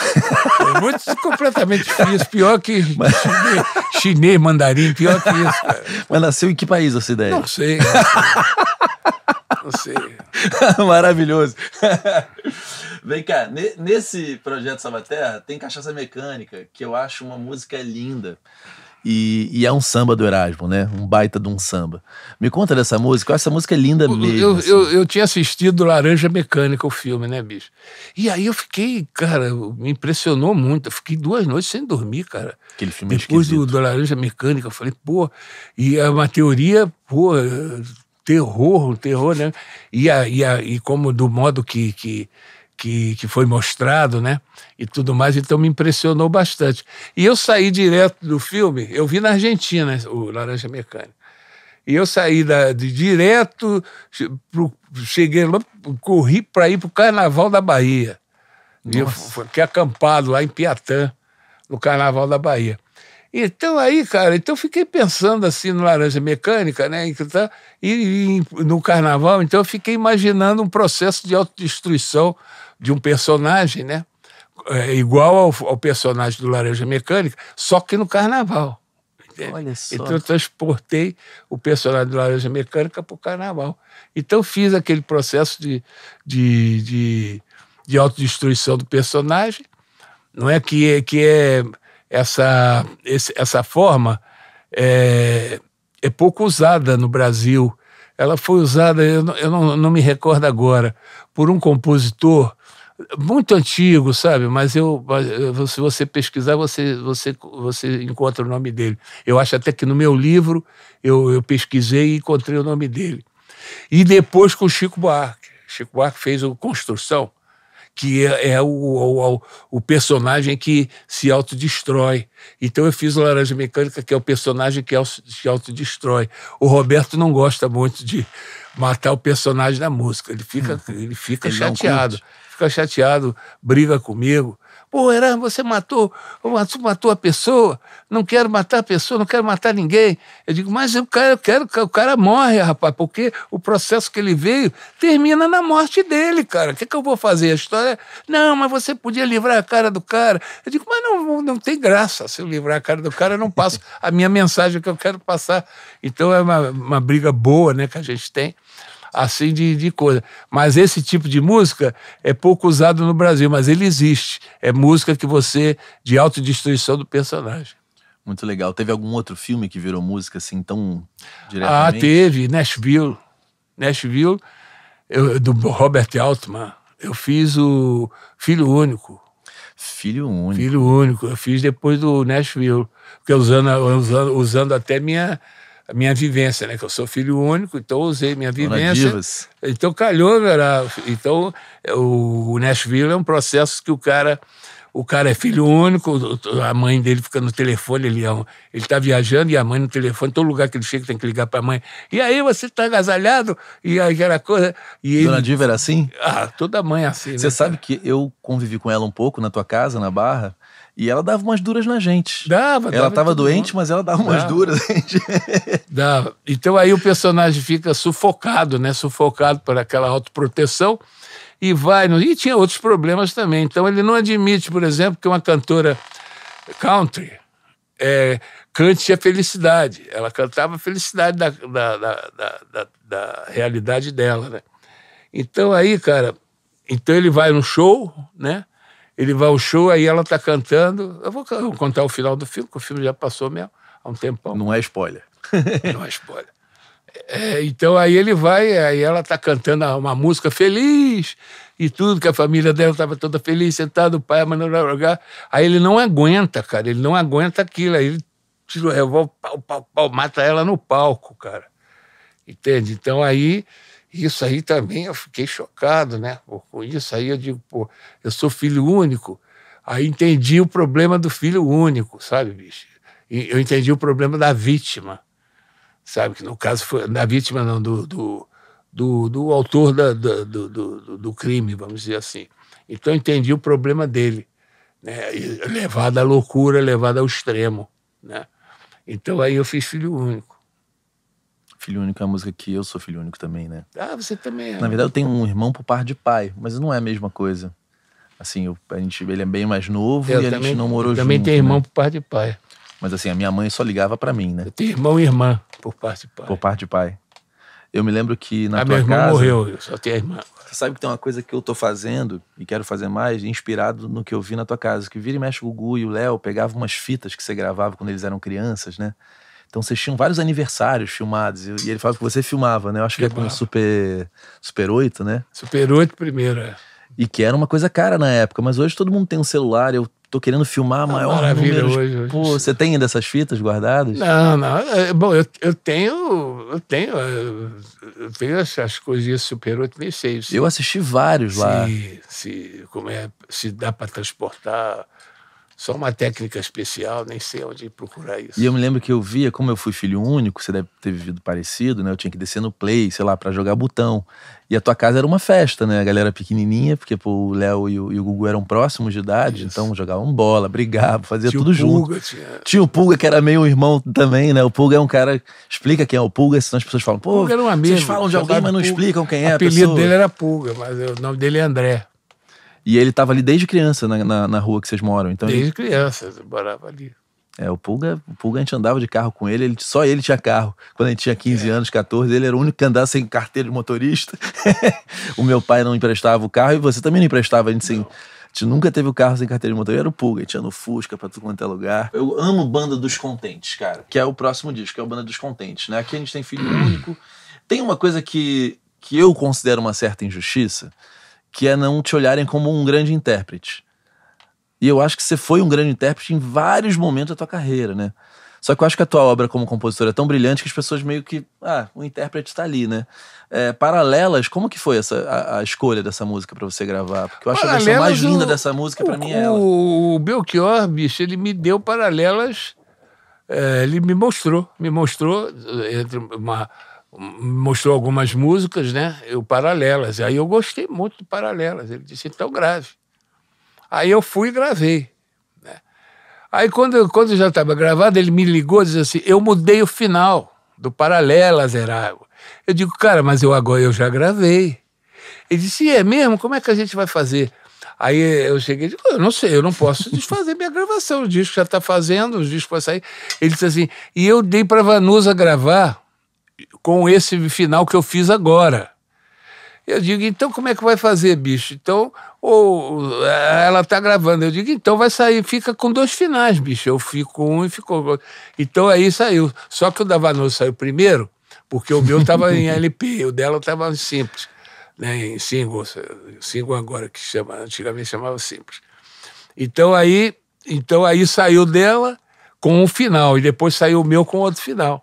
É muito completamente difícil, pior que Mas... chinês, chinês, mandarim, pior que isso. Cara. Mas nasceu em que país essa ideia? Não sei. Não sei. Não sei. Maravilhoso. Vem cá, nesse projeto Salvaterra tem Cachaça Mecânica, que eu acho uma música linda. E, e, é um samba do Erasmo, né? Um baita de um samba. Me conta dessa música, essa música é linda eu, mesmo. Eu, assim. eu, eu, tinha assistido Laranja Mecânica, o filme, né, bicho? E aí eu fiquei, cara, me impressionou muito. Eu fiquei duas noites sem dormir, cara. Aquele filme é Depois do, do, Laranja Mecânica, eu falei, pô, e é uma teoria, pô, terror, um terror, né? E, a, e, a, e como do modo que, que que, que foi mostrado, né? E tudo mais, então me impressionou bastante. E eu saí direto do filme, eu vi na Argentina né, o Laranja Mecânica. E eu saí da, de direto, cheguei lá, corri para ir para o Carnaval da Bahia. E eu fiquei acampado lá em Piatã, no Carnaval da Bahia. Então aí, cara, então fiquei pensando assim no Laranja Mecânica, né? Tá, e, e no Carnaval, então eu fiquei imaginando um processo de autodestruição de um personagem, né? É igual ao, ao, personagem do Laranja Mecânica, só que no carnaval. Olha só. Então eu transportei o personagem do Laranja Mecânica para o carnaval. Então fiz aquele processo de, de, de, de autodestruição do personagem. Não é que que é essa, esse, essa forma é, é pouco usada no Brasil ela foi usada, eu não, eu não, não, me recordo agora, por um compositor muito antigo, sabe? Mas eu, eh, se você pesquisar, você, você, você encontra o nome dele. Eu acho até que no meu livro eu, eu pesquisei e encontrei o nome dele. E depois com o Chico Buarque. Chico Buarque fez o Construção, que é, é o, o, o, personagem que se autodestrói. Então eu fiz o Laranja Mecânica, que é o personagem que se autodestrói. O Roberto não gosta muito de matar o personagem da música, ele fica, ele fica ele chateado fica chateado, briga comigo. Pô, Erasmo, você matou, matou a pessoa, não quero matar a pessoa, não quero matar ninguém. Eu digo, mas o cara, eu quero, o cara morre, rapaz, porque o processo que ele veio termina na morte dele, cara. O que, é que eu vou fazer? A história. Não, mas você podia livrar a cara do cara. Eu digo, mas não, não tem graça. Se eu livrar a cara do cara, eu não passo a minha mensagem que eu quero passar. Então é uma, uma briga boa né, que a gente tem assim de, de coisa. Mas esse tipo de música é pouco usado no Brasil, mas ele existe. É música que você. de autodestruição do personagem. Muito legal. Teve algum outro filme que virou música assim tão diretamente? Ah, teve. Nashville. Nashville, eu, do Robert Altman. Eu fiz o Filho Único. Filho Único. Filho Único. Eu fiz depois do Nashville. Porque usando, usando, usando até minha a minha vivência, né? Que eu sou filho único, então usei minha vivência. Divas. Então calhou, era, então o Nashville é um processo que o cara o cara é filho único, a mãe dele fica no telefone, ele é um, está viajando e a mãe no telefone, todo lugar que ele chega tem que ligar para a mãe. E aí você está agasalhado e aquela coisa. E Dona Diva era assim? Ah, toda mãe é assim. Você né, sabe cara? que eu convivi com ela um pouco na tua casa, na Barra, e ela dava umas duras na gente. Dava, Ela estava doente, mundo. mas ela dava umas dava. duras. dava. Então aí o personagem fica sufocado, né? Sufocado por aquela autoproteção e vai. No... E tinha outros problemas também. Então ele não admite, por exemplo, que uma cantora country é, cante a felicidade. Ela cantava a felicidade da, da, da, da, da realidade dela, né? Então aí, cara, então ele vai no show, né? Ele vai ao show, aí ela está cantando. Eu vou contar o final do filme, porque o filme já passou mesmo, há um tempão. Não é spoiler. Não é spoiler. É, então aí ele vai, aí ela está cantando uma música feliz e tudo, que a família dela estava toda feliz, sentado, o pai, a Manuela lugar. Aí ele não aguenta, cara, ele não aguenta aquilo. Aí ele tira o revólver, pau, pau, pau, mata ela no palco, cara. Entende? Então aí isso aí também eu fiquei chocado, né? Com isso aí eu digo, pô, eu sou filho único. Aí entendi o problema do filho único, sabe, bicho? eu entendi o problema da vítima, sabe? Que no caso foi da vítima, não, do, do, do, do autor da, do, do, do crime, vamos dizer assim. Então eu entendi o problema dele, né? levado à loucura, levado ao extremo, né? Então aí eu fiz filho único. Filho Único é a música que eu sou filho único também, né? Ah, você também é. Na verdade, eu tenho um irmão por par de pai, mas não é a mesma coisa. Assim, eu, a gente, ele é bem mais novo eu e também, a gente não morou junto. Também tenho irmão né? por par de pai. Mas assim, a minha mãe só ligava para mim, né? Eu tenho irmão e irmã por par de pai. Por par de pai. Eu me lembro que na a ah, tua minha irmã morreu, eu só tenho a irmã. Você sabe que tem uma coisa que eu tô fazendo e quero fazer mais, inspirado no que eu vi na tua casa, que vira e mexe o Gugu e o Léo pegavam umas fitas que você gravava quando eles eram crianças, né? Então vocês tinham vários aniversários filmados. E, ele falava que você filmava, né? Eu acho que filmava. é com o Super, Super 8, né? Super 8 primeiro, é. E que era uma coisa cara na época, mas hoje todo mundo tem um celular, eu tô querendo filmar a tá maior maravilha número de... hoje, hoje. Pô, você tem ainda essas fitas guardadas? Não, não. É, bom, eu, eu tenho. Eu tenho. É, eu tenho essas coisinhas Super 8, nem sei. eu assisti vários lá. Se, se, como é, se dá para transportar só uma técnica especial, nem sei onde procurar isso. E eu me lembro que eu via, como eu fui filho único, você deve ter vivido parecido, né? Eu tinha que descer no play, sei lá, para jogar botão. E a tua casa era uma festa, né? A galera pequenininha, porque pô, o Léo e o, e o Gugu eram próximos de idade, Isso. então jogavam bola, brigavam, fazia tinha tudo Pulga, junto. Tinha... tinha o Pulga, que era meio irmão também, né? O Pulga é um cara. Explica quem é o Pulga, senão as pessoas falam, pô, Pulga era um amigo, vocês falam de alguém, mas não Pulga. explicam quem é. O apelido pessoa. dele era Pulga, mas o nome dele é André. E ele estava ali desde criança na, na, na, rua que vocês moram. Então desde ele... criança, eu morava ali. É, o Pulga, o Pulga a gente andava de carro com ele, ele, só ele tinha carro. Quando a gente tinha 15 é. anos, 14, ele era o único que andava sem carteira de motorista. o meu pai não emprestava o carro e você também não emprestava, a gente sem. a gente nunca teve o carro sem carteira de motorista, era o Pulga, a gente no Fusca pra tudo quanto é lugar. Eu amo Banda dos Contentes, cara, que é o próximo disco, que é o Banda dos Contentes, né? Aqui a gente tem filho único. Tem uma coisa que, que eu considero uma certa injustiça, que é não te olharem como um grande intérprete. E eu acho que você foi um grande intérprete em vários momentos da tua carreira, né? Só que eu acho que a tua obra como compositor é tão brilhante que as pessoas meio que. Ah, o intérprete está ali, né? É, paralelas, como que foi essa, a, a escolha dessa música para você gravar? Porque eu acho paralelas, a versão mais linda o, dessa música para mim é ela. O Belchior, bicho, ele me deu paralelas. É, ele me mostrou, me mostrou é, entre uma mostrou algumas músicas, né? Eu paralelas. Aí eu gostei muito de paralelas. Ele disse, então grave. Aí eu fui e gravei. Né? Aí quando, quando já estava gravado, ele me ligou e disse assim: eu mudei o final do Paralelas, Erago. Eu digo, cara, mas eu agora eu já gravei. Ele disse, é mesmo? Como é que a gente vai fazer? Aí eu cheguei e disse, eu não sei, eu não posso desfazer minha gravação, o disco já está fazendo, o disco vai sair. Ele disse assim, e eu dei para Vanusa gravar com esse final que eu fiz agora. Eu digo, então como é que vai fazer, bicho? Então, ou ela está gravando. Eu digo, então vai sair, fica com dois finais, bicho. Eu fico com um e ficou. Então aí saiu. Só que o da Vanu saiu primeiro, porque o meu estava em LP, o dela estava em simples, né? Em single, single agora que chama, antigamente chamava simples. Então aí, então aí saiu dela com um final e depois saiu o meu com outro final.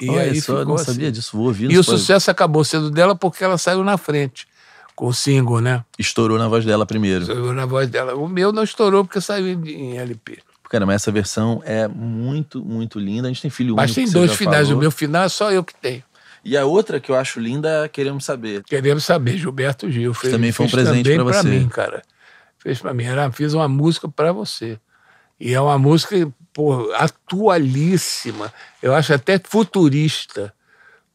E Olha, aí só, não assim. sabia disso, vou ouvir. E o sucesso acabou sendo dela porque ela saiu na frente com o single, né? Estourou na voz dela primeiro. Estourou na voz dela. O meu não estourou porque saiu em LP. Cara, mas essa versão é muito, muito linda. A gente tem filho mas único. Mas tem dois finais. Falou. O meu final é só eu que tenho. E a outra que eu acho linda é Queremos Saber. Queremos Saber, Gilberto Gil. Fez, também foi um presente para você. Fez Pra mim, cara. Fez para mim. Era, fiz uma música para você. E é uma música atualíssima, eu acho até futurista,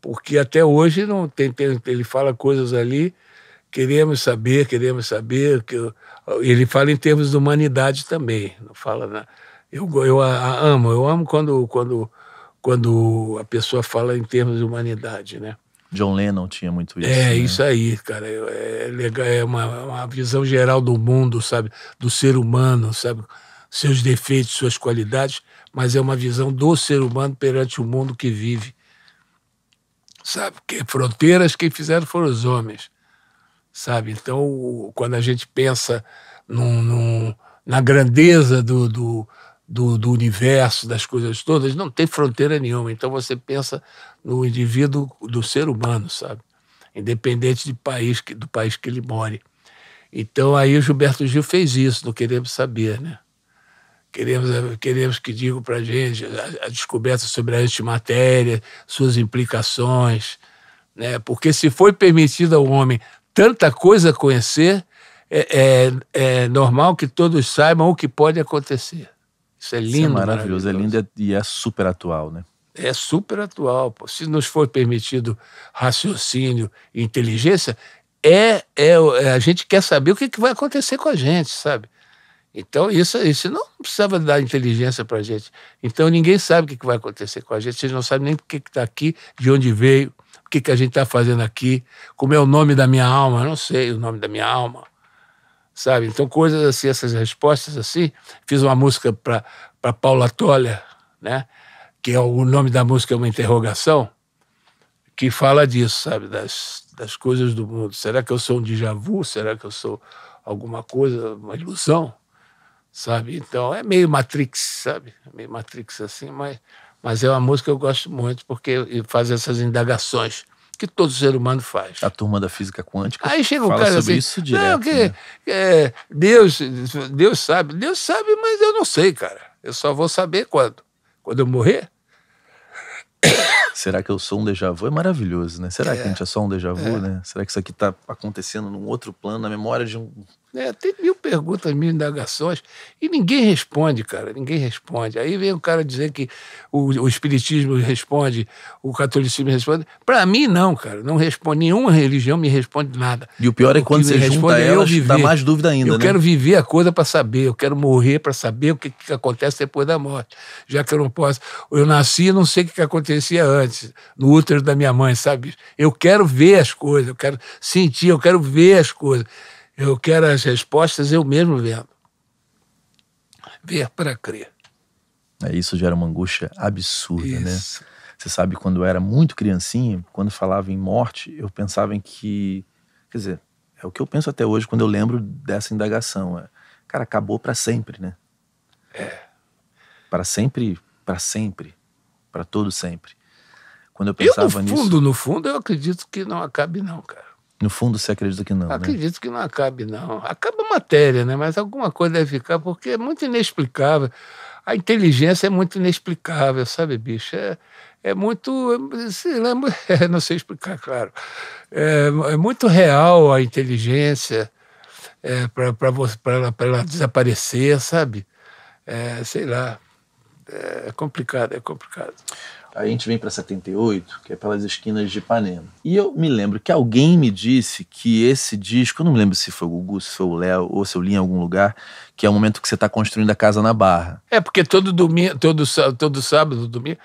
porque até hoje não tem, tem ele fala coisas ali, queremos saber, queremos saber, que eu, ele fala em termos de humanidade também, não fala na, eu, eu a, a amo, eu amo quando, quando, quando a pessoa fala em termos de humanidade, né? John Lennon tinha muito isso. É, né? isso aí, cara. É, é legal, é uma, uma visão geral do mundo, sabe? Do ser humano, sabe? seus defeitos, suas qualidades, mas é uma visão do ser humano perante o mundo que vive. Sabe? Porque fronteiras quem fizeram foram os homens. Sabe? Então, quando a gente pensa num, num, na grandeza do, do, do, do universo, das coisas todas, não tem fronteira nenhuma. Então, você pensa no indivíduo, do ser humano, sabe? Independente de país, do país que ele mora. Então aí o Gilberto Gil fez isso, não queremos saber, né? queremos, queremos que digam para a gente a, descoberta sobre a antimatéria, suas implicações. Né? Porque se foi permitido ao homem tanta coisa conhecer, é, é, é normal que todos saibam o que pode acontecer. Isso é lindo. Isso é maravilhoso, maravilhoso, é lindo e é super atual, né? É super atual. Pô. Se nos for permitido raciocínio e inteligência, é, é, é, a gente quer saber o que, que vai acontecer com a gente, sabe? Então, isso, isso não precisava dar inteligência para a gente. Então, ninguém sabe o que vai acontecer com a gente. Vocês não sabem nem por que está aqui, de onde veio, o que, a gente está fazendo aqui, como é o nome da minha alma. Eu não sei o nome da minha alma. Sabe? Então, coisas assim, essas respostas assim. Fiz uma música para Paula Toller, né? que é o nome da música é uma interrogação, que fala disso, sabe? Das, das coisas do mundo. Será que eu sou um déjà vu? Será que eu sou alguma coisa, uma ilusão? sabe? Então é meio Matrix, sabe? É meio Matrix assim, mas, mas é uma música que eu gosto muito porque faz essas indagações que todo ser humano faz. A turma da física quântica. Aí chega fala cara sobre assim, isso direto. Não, que, né? é, Deus, Deus sabe, Deus sabe, mas eu não sei, cara. Eu só vou saber quando, quando eu morrer. Será que eu sou um déjà vu? É maravilhoso, né? Será é, que a é, gente é só um déjà vu, é. né? Será que isso aqui está acontecendo num outro plano, na memória de um né? Tem mil perguntas, mil indagações, e ninguém responde, cara, ninguém responde. Aí vem o cara dizer que o, o Espiritismo responde, o catolicismo responde. Para mim, não, cara, não responde. Nenhuma religião me responde nada. E o pior é o quando você responde, junta é elas, dá mais dúvida ainda. Eu né? quero viver a coisa para saber, eu quero morrer para saber o que, que, acontece depois da morte, já que eu não posso. Eu nasci e não sei o que, que acontecia antes, no útero da minha mãe, sabe? Eu quero ver as coisas, eu quero sentir, eu quero ver as coisas. Eu quero as respostas eu mesmo vendo. Ver para crer. É, isso gera uma angústia absurda, né? isso. né? Você sabe, quando eu era muito criancinha, quando falava em morte, eu pensava em que. Quer dizer, é o que eu penso até hoje quando eu lembro dessa indagação. É, cara, acabou para sempre, né? É. Para sempre, para sempre, para todo sempre. Quando eu pensava eu, no nisso. No fundo, no fundo, eu acredito que não acabe, não, cara. No fundo, você acredita que não? Né? Acredito né? que não acabe, não. Acaba a matéria, né? mas alguma coisa deve ficar, porque é muito inexplicável. A inteligência é muito inexplicável, sabe, bicho? É, é muito. Sei lá, é, não sei explicar, claro. É, é muito real a inteligência é, para ela, ela desaparecer, sabe? É, sei lá. É complicado, é complicado. Aí a gente vem para 78, que é pelas esquinas de Ipanema. E eu me lembro que alguém me disse que esse disco, eu não me lembro se foi o Gugu, se foi o Léo, ou se eu li em algum lugar, que é o momento que você está construindo a casa na Barra. É, porque todo domingo, todo, todo sábado, domingo,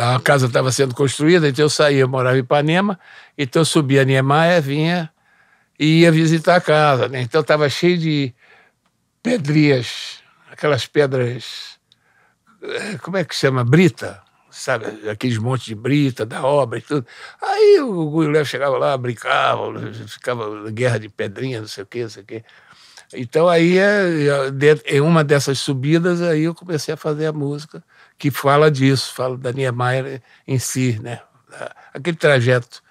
a casa estava sendo construída, então eu saía, eu morava em Ipanema, então eu subia a Niemeyer, vinha e ia visitar a casa. Né? Então estava cheio de pedrias, aquelas pedras, eh, como é que chama? Brita sabe, aqueles montes de brita da obra e tudo. Aí o Guilherme chegava lá, brincava, ficava guerra de pedrinha, não sei o quê, não sei o quê. Então aí, é, é, em uma dessas subidas, aí eu comecei a fazer a música que fala disso, fala da Niemeyer em si, né? Aquele trajeto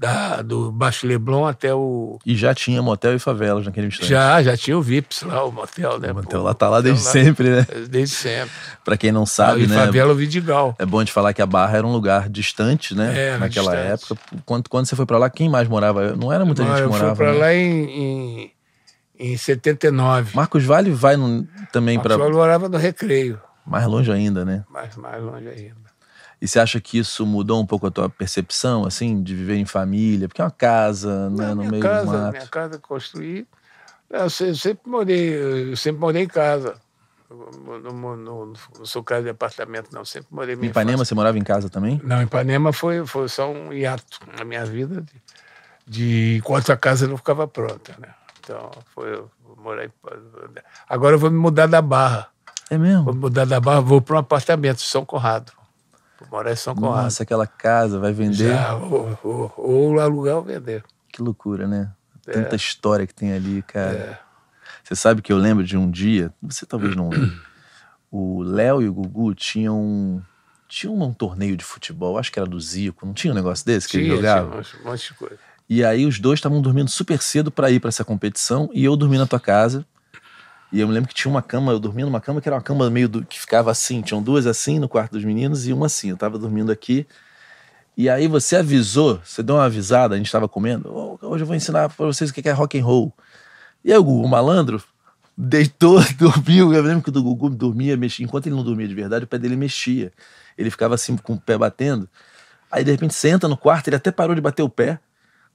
da, do Baixo Leblon até o. E já tinha motel e favelas naquele instante. Já, já tinha o VIPS lá, o motel, né? O motel Pô, lá tá lá desde lá, sempre, né? Desde sempre. pra quem não sabe, né e né? Favela o Vidigal. É bom de falar que a Barra era um lugar distante, né? É, Naquela distante. época. Quando, quando você foi pra lá, quem mais morava? Não era muita gente que morava. Eu fui pra né? lá em, em, em 79. Marcos Vale vai no, também Marcos pra. Marcos Vale morava no Recreio. Mais longe ainda, né? Mais, mais longe ainda. E você acha que isso mudou um pouco a tua percepção, assim, de viver em família? Porque é uma casa, né, Não, no meio casa, do mato. Minha casa construí. Eu sempre morei, eu sempre morei em casa. Não, não, não, sou cara de apartamento, não. Sempre morei minha Em Ipanema infância. você morava em casa também? Não, em Ipanema foi, foi só um hiato na minha vida, de, de enquanto a casa não ficava pronta, né? Então, foi eu morar em... Agora eu vou me mudar da Barra. É mesmo? Vou mudar da Barra, vou para um apartamento, São Conrado morar em é São Conrado. Nossa, aquela casa vai vender. Já, ou, ou, ou alugar ou vender. Que loucura, né? É. Tanta história que tem ali, cara. É. Você sabe que eu lembro de um dia, você talvez não lembre. O Léo e o Gugu tinham tinha um, um, torneio de futebol, acho que era do Zico, não tinha um negócio desse que tinha, ele jogava? Tinha um monte de coisa. E aí os dois estavam dormindo super cedo para ir para essa competição e eu dormi na tua casa. E eu me lembro que tinha uma cama, eu dormia numa cama que era uma cama meio do, que ficava assim, tinham duas assim no quarto dos meninos e uma assim. Eu tava dormindo aqui. E aí você avisou, você deu uma avisada, a gente tava comendo, oh, hoje eu vou ensinar para vocês o que é rock and roll. E aí o Gugu, malandro, deitou, dormiu. Eu lembro que o Gugu dormia, mexia. Enquanto ele não dormia de verdade, o pé dele mexia. Ele ficava assim com o pé batendo. Aí de repente você entra no quarto, ele até parou de bater o pé.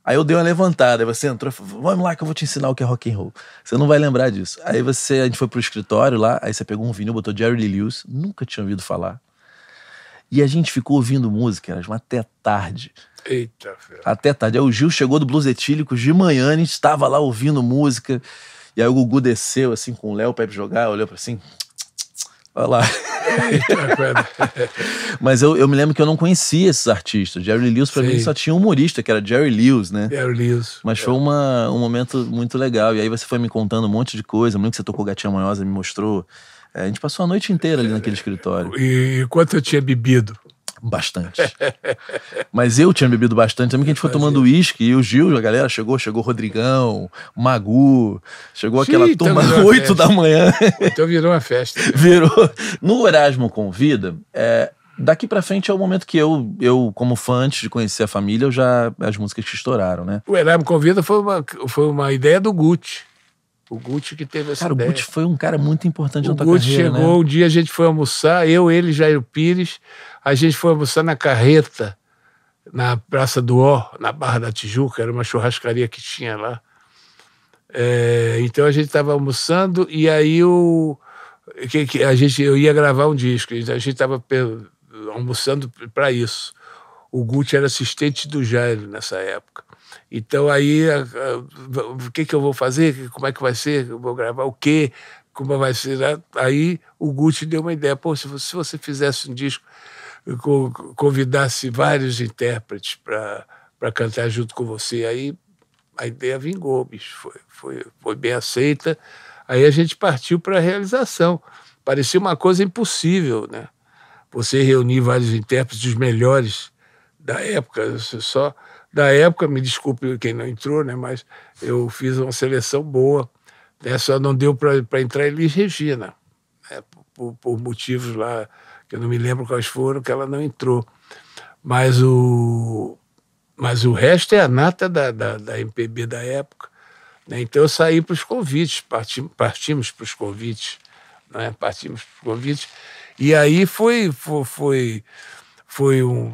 Aí eu dei uma levantada, aí você entrou, falou, vamos lá que eu vou te ensinar o que é rock and roll. Você não vai lembrar disso. Aí você, a gente foi pro escritório lá, aí você pegou um vinil, botou Jerry Lee Lewis, nunca tinha ouvido falar. E a gente ficou ouvindo música, Erasmo, até tarde. Eita, velho. Até tarde. Aí o Gil chegou do Blues Etílicos de manhã, a gente estava lá ouvindo música. E aí o Gugu desceu, assim, com o Léo pra ir jogar, olhou pra assim, Olha lá. Mas eu, eu me lembro que eu não conhecia esses artistas. Jerry Lewis, pra Sim. mim, só tinha um humorista, que era Jerry Lewis, né? Jerry Lewis. Mas é. foi uma, um momento muito legal. E aí você foi me contando um monte de coisa. Muito que você tocou Gatinha Manhosa, me mostrou. É, a gente passou a noite inteira ali naquele escritório. E, e quanto eu tinha bebido? bastante. Mas eu tinha bebido bastante também, que a gente foi tomando uísque e o Gil, a galera chegou, chegou Rodrigão, Magu, chegou aquela então turma às 8 da manhã. Então virou uma festa. Né? Virou. No Erasmo Convida, é, daqui para frente é o momento que eu, eu como fã, antes de conhecer a família, eu já as músicas que estouraram, né? O Erasmo Convida foi uma, foi uma ideia do Gucci. O Gucci que teve essa cara, ideia. Cara, o Gucci foi um cara muito importante o na tua Gucci carreira, chegou, né? um dia a gente foi almoçar, eu, ele, Jairo Pires, a gente foi almoçar na carreta, na Praça do Ó, na Barra da Tijuca, era uma churrascaria que tinha lá. É, então a gente estava almoçando e aí o, que, que, a gente, eu ia gravar um disco, a gente estava almoçando para isso. O Gucci era assistente do Jairo nessa época. Então aí, a, a, o que, que eu vou fazer? Como é que vai ser? Eu vou gravar o quê? Como vai ser? Ah, aí o Gucci deu uma ideia. Pô, se você, se você fizesse um disco, convidasse vários intérpretes para cantar junto com você, aí a ideia vingou, bicho. Foi, foi, foi bem aceita. Aí a gente partiu para a realização. Parecia uma coisa impossível, né? Você reunir vários intérpretes, os melhores da época, só da época, me desculpe quem não entrou, né, mas eu fiz uma seleção boa, né, só não deu para entrar Elis Regina, né, por, por, motivos lá que eu não me lembro quais foram, que ela não entrou. Mas o, mas o resto é a nata da, da, da MPB da época. Né, então eu saí para os convites, parti, partimos para os convites, né, partimos para os convites. E aí foi, foi, foi, foi um,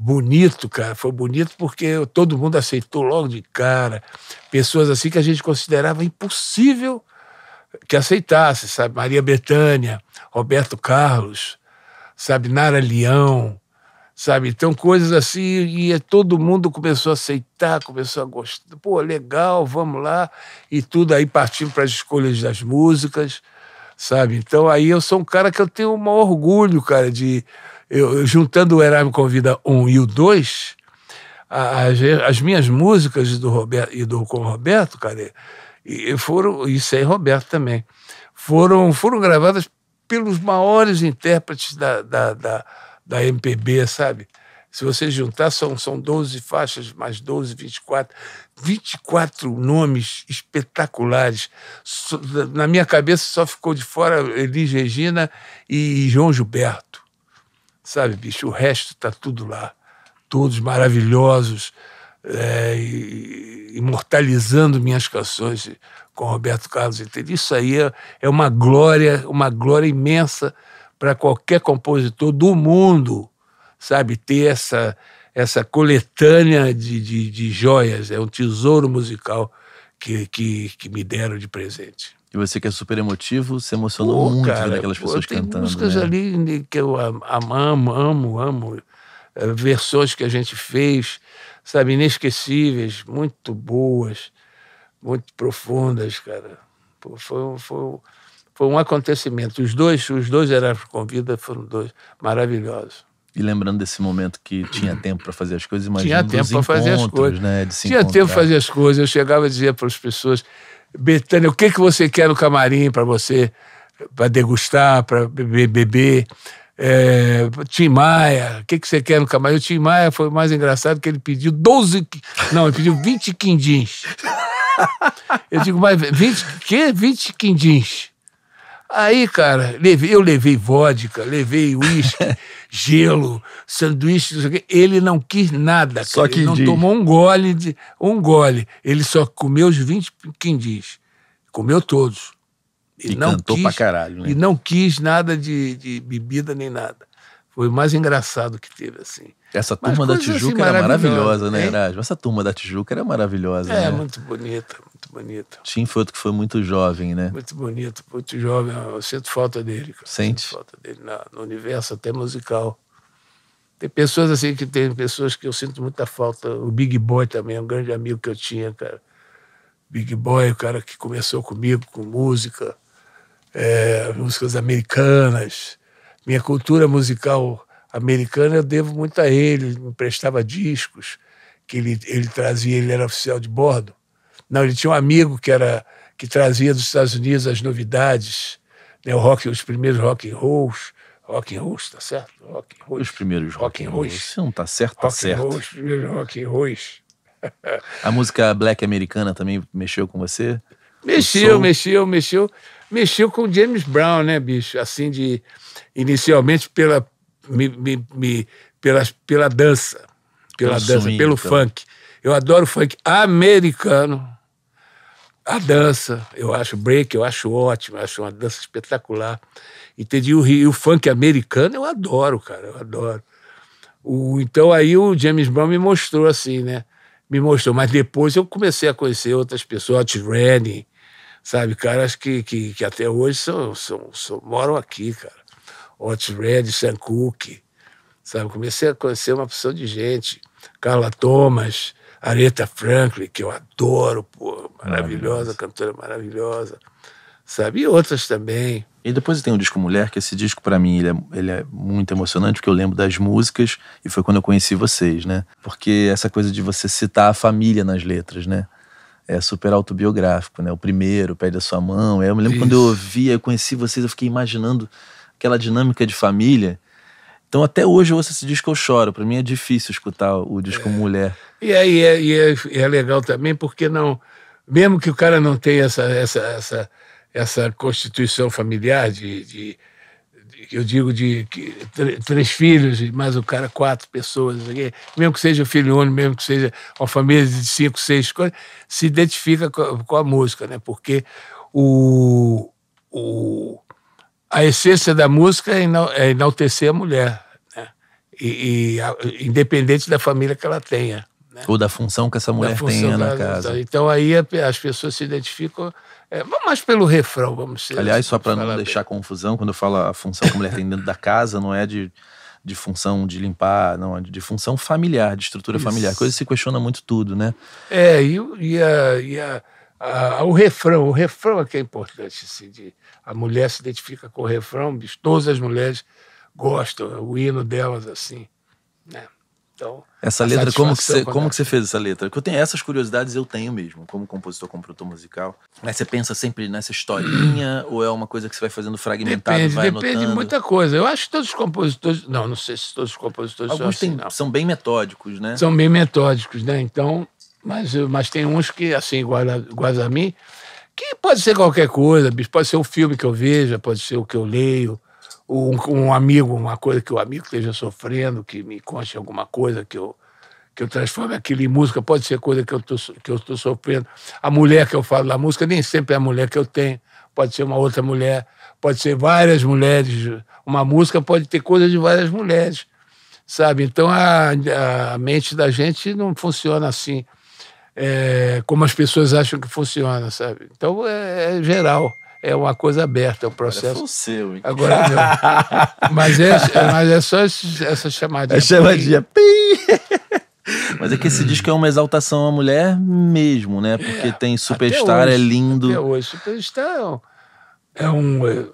bonito, cara. Foi bonito porque todo mundo aceitou logo de cara. Pessoas assim que a gente considerava impossível que aceitasse, sabe? Maria Bethânia, Roberto Carlos, sabe? Nara Leão, sabe? Então, coisas assim, e todo mundo começou a aceitar, começou a gostar. Pô, legal, vamos lá. E tudo aí partindo para as escolhas das músicas, sabe? Então, aí eu sou um cara que eu tenho um orgulho, cara, de eu, juntando o Erasmo Convida 1 e o 2, as, as minhas músicas do Roberto, e do, com o Roberto, cara, e, foram, e sem Roberto também, foram, foram gravadas pelos maiores intérpretes da, da, da, da MPB, sabe? Se você juntar, são, são 12 faixas, mais 12, 24. 24 nomes espetaculares. Na minha cabeça só ficou de fora Elis Regina e João Gilberto. Sabe, bicho? O resto está tudo lá. Todos maravilhosos, é, e, imortalizando minhas canções com Roberto Carlos. Entende? Isso aí é, é uma glória, uma glória imensa para qualquer compositor do mundo, sabe? Ter essa, essa coletânea de, de, de joias, é um tesouro musical que, que, que me deram de presente. E você que é super emotivo, se emocionou pô, muito cara, vendo pessoas pô, tem cantando. músicas né? ali que eu amo, amo, amo. amo. Eh, versões que a gente fez, sabe, inesquecíveis, muito boas, muito profundas, cara. Pô, foi, foi, foi um acontecimento. Os dois, os dois eram com vida foram dois maravilhosos. E lembrando desse momento que tinha tempo para fazer as coisas, imagina né, Tinha tempo para fazer as coisas. Né, tinha tempo para fazer as coisas. Eu chegava e dizia para as pessoas: Betânia, o que, que você quer no camarim para você, para degustar, para beber? É, Tim Maia, o que, que você quer no camarim? O Tim Maia foi o mais engraçado que ele pediu 12. Não, ele pediu 20 quindins. Eu digo, mas 20, que? 20 quindins. Aí, cara, eu levei vodka, levei uísque. gelo, sanduíche, não sei o quê. Ele não quis nada. Só que Ele não tomou um gole, de, um gole. Ele só comeu os 20 quindis. Comeu todos. Ele e não cantou quis, pra caralho. Né? E não quis nada de, de bebida nem nada. Foi o mais engraçado que teve, assim. Essa turma da assim, Tijuca assim, era maravilhosa, né, né, Erasmo? Essa turma da Tijuca era maravilhosa. É, né? muito bonita, muito bonita. Tim foi outro que foi muito jovem, né? Muito bonito, muito jovem. Eu sinto falta dele. Cara. Sente? Sinto falta dele na, no universo até musical. Tem pessoas assim que tem pessoas que eu sinto muita falta. O Big Boy também é um grande amigo que eu tinha, cara. Big Boy, o cara que começou comigo com música, é, músicas americanas. Minha cultura musical americana, eu devo muito a ele. Ele me prestava discos que ele, ele trazia, ele era oficial de bordo. Não, ele tinha um amigo que era que trazia dos Estados Unidos as novidades, né, o rock, os primeiros rock and rolls, rock and rolls, tá certo? Rock and rolls. Os primeiros rock, rock and rolls. Se não tá certo, tá rock tá certo. Rolls, os primeiros rock and rolls. a música black americana também mexeu com você? Mexeu, mexeu, mexeu. Mexeu com James Brown, né, bicho? Assim de inicialmente pela me, me, me pela, pela dança, pela pelo dança, pelo então. funk. Eu adoro funk americano. A dança, eu acho break, eu acho ótimo, eu acho uma dança espetacular. Entendi o, e o funk americano, eu adoro, cara, eu adoro. O, então aí o James Brown me mostrou assim, né? Me mostrou, mas depois eu comecei a conhecer outras pessoas, Otis Redding, sabe, caras que, que, que até hoje são, são, são, moram aqui, cara. Otis Redding, Sam Cooke, sabe? Comecei a conhecer uma pessoa de gente. Carla Thomas, Aretha Franklin, que eu adoro, pô, maravilhosa, cantora maravilhosa, sabe? E outras também. E depois tem o disco Mulher, que esse disco para mim ele é, ele é, muito emocionante, porque eu lembro das músicas e foi quando eu conheci vocês, né? Porque essa coisa de você citar a família nas letras, né? É super autobiográfico, né? O primeiro, Pede a Sua Mão. É, eu me lembro Isso. quando eu ouvia, eu conheci vocês, eu fiquei imaginando aquela dinâmica de família. Então até hoje eu ouço esse disco eu choro. Para mim é difícil escutar o disco é. Mulher. E é, é, é, é, legal também porque não, mesmo que o cara não tenha essa essa essa, essa constituição familiar de, de, eu digo de que, três filhos mais o cara quatro pessoas, mesmo que seja filho único, mesmo que seja uma família de cinco, seis coisas, se identifica com a, com a música, né? Porque o, o a essência da música é, é enaltecer a mulher, né? e, e a, independente da família que ela tenha. Né? Ou da função que essa mulher tenha na casa. Então aí as pessoas se identificam é, mais pelo refrão, vamos dizer. Aliás, assim, só para não deixar bem. confusão, quando eu falo a função que a mulher tem dentro da casa, não é de, de função de limpar, não, é de função familiar, de estrutura Isso. familiar. Coisa que se questiona muito tudo, né? É, e, e, a, e a, a, o refrão, o refrão é que é importante, assim, de, a mulher se identifica com o refrão, bicho, todas as mulheres gostam, é o hino delas assim, né? Então, essa letra, como que, você, como que você fez essa letra? Porque eu tenho essas curiosidades, eu tenho mesmo, como compositor, como produtor musical. Mas você pensa sempre nessa historinha ou é uma coisa que você vai fazendo fragmentado, depende, vai Depende anotando? de muita coisa. Eu acho que todos os compositores... Não, não sei se todos os compositores Alguns são assim, São bem metódicos, né? São bem metódicos, né? Então, mas, mas tem uns que, assim, iguais a, iguais a mim, que pode ser qualquer coisa, bicho. Pode ser um filme que eu veja, pode ser o que eu leio, um, um amigo, uma coisa que o amigo esteja sofrendo, que me conte alguma coisa que eu, que eu transforme aquilo em música, pode ser coisa que eu estou sofrendo. A mulher que eu falo da música nem sempre é a mulher que eu tenho, pode ser uma outra mulher, pode ser várias mulheres. Uma música pode ter coisa de várias mulheres, sabe? Então a, a mente da gente não funciona assim é, como as pessoas acham que funciona, sabe? Então é, é geral. É uma coisa aberta, é um processo. Foi seu, hein? Agora é meu. mas, é, mas é só essa chamadinha. A chamadinha. Pim. Mas é que esse disco é uma exaltação à mulher mesmo, né? Porque é, tem Superstar, é hoje, é lindo. Até hoje, Superstar é um, é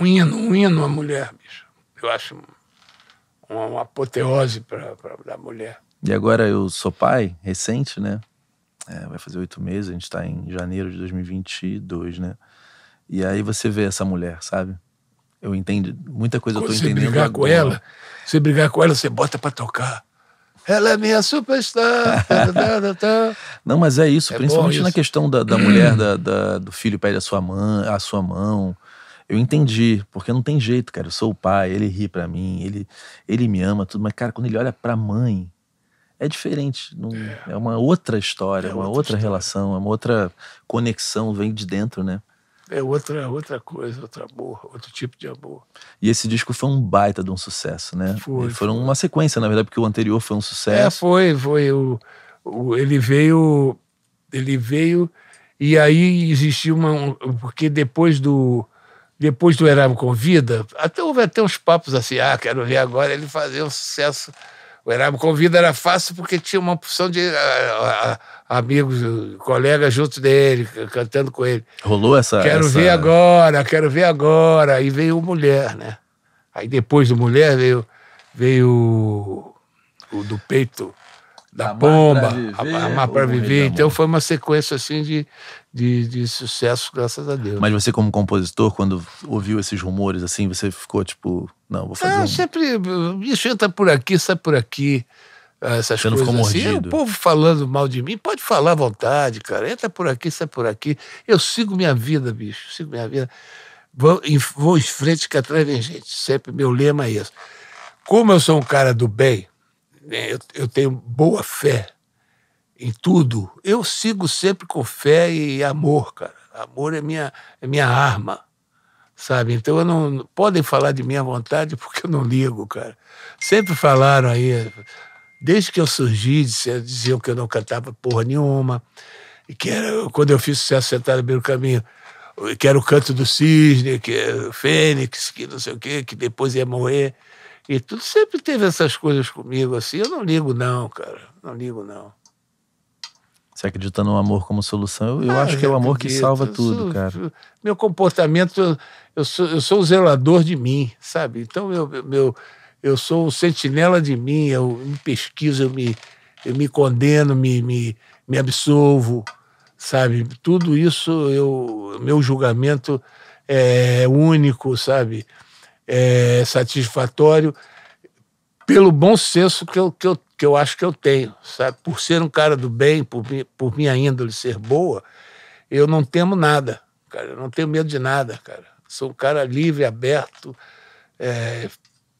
um, hino, um hino à mulher, bicho. Eu acho uma, uma apoteose para a mulher. E agora eu sou pai, recente, né? É, vai fazer oito meses, a gente está em janeiro de 2022, né? E aí você vê essa mulher, sabe? Eu entendo, muita coisa Quando eu tô entendendo. Você brigar agora. com ela, você brigar com ela, você bota para tocar. Ela é minha superstar. Tá, tá, tá, não, mas é isso, é principalmente isso. na questão da, da mulher, da, da, do filho pede a sua, mãe, a sua mão. Eu entendi, porque não tem jeito, cara. Eu sou o pai, ele ri para mim, ele, ele me ama, tudo. Mas, cara, quando ele olha pra mãe, é diferente. Não, é. é. uma outra história, é uma outra, outra relação, é uma outra conexão, vem de dentro, né? É outra, é outra coisa, outro amor, outro tipo de amor. E esse disco foi um baita de um sucesso, né? Foi. E foram foi. uma sequência, na verdade, porque o anterior foi um é, sucesso. É, foi, foi. O, o, ele veio. Ele veio. E aí existiu uma. Um, porque depois do depois do Erasmo Convida, até houve até uns papos assim, ah, quero ver agora ele fazer um sucesso o Erasmo Convida era fácil porque tinha uma porção de a, ah, a, ah, amigos, colegas junto dele, cantando com ele. Rolou essa. Quero essa... ver agora, quero ver agora. Aí veio o Mulher, né? Aí depois do Mulher veio, veio o, o do peito da Amar Pomba, Amar para Viver. Amar né? viver. Então foi uma sequência assim de, de, de sucesso, graças a Deus. Mas você, como compositor, quando ouviu esses rumores assim, você ficou tipo, não, vou fazer. É, um... sempre. Isso entra por aqui, sai por aqui. Ah, essas você coisas não ficou assim. mordido. E o povo falando mal de mim, pode falar à vontade, cara. Entra por aqui, sai por aqui. Eu sigo minha vida, bicho. Sigo minha vida. Vou, vou em frente que atrás vem gente. Sempre meu lema é esse. Como eu sou um cara do bem, né, eu, eu tenho boa fé em tudo. Eu sigo sempre com fé e amor, cara. Amor é minha, é minha arma, sabe? Então eu não podem falar de minha vontade porque eu não ligo, cara. Sempre falaram aí, desde que eu surgi, diziam que eu não cantava porra nenhuma, e que era, quando eu fiz sucesso sentado no meio do caminho, que era o canto do cisne, que era é o fênix, que não sei o quê, que depois ia morrer. E tudo sempre teve essas coisas comigo assim. Eu não ligo não, cara. Não ligo não. Você acredita no amor como solução? Eu, ah, acho que é o amor acredito. que salva tudo, sou, cara. Meu comportamento, eu sou, eu sou o zelador de mim, sabe? Então, eu, meu, eu sou o sentinela de mim, eu me pesquiso, eu me, eu me condeno, me, me, me absolvo, sabe? Tudo isso, eu, meu julgamento é único, sabe? É satisfatório pelo bom senso que eu, que eu que eu acho que eu tenho, sabe? Por ser um cara do bem, por, mi, por minha índole ser boa, eu não temo nada, cara. Eu não tenho medo de nada, cara. Sou um cara livre, aberto, é,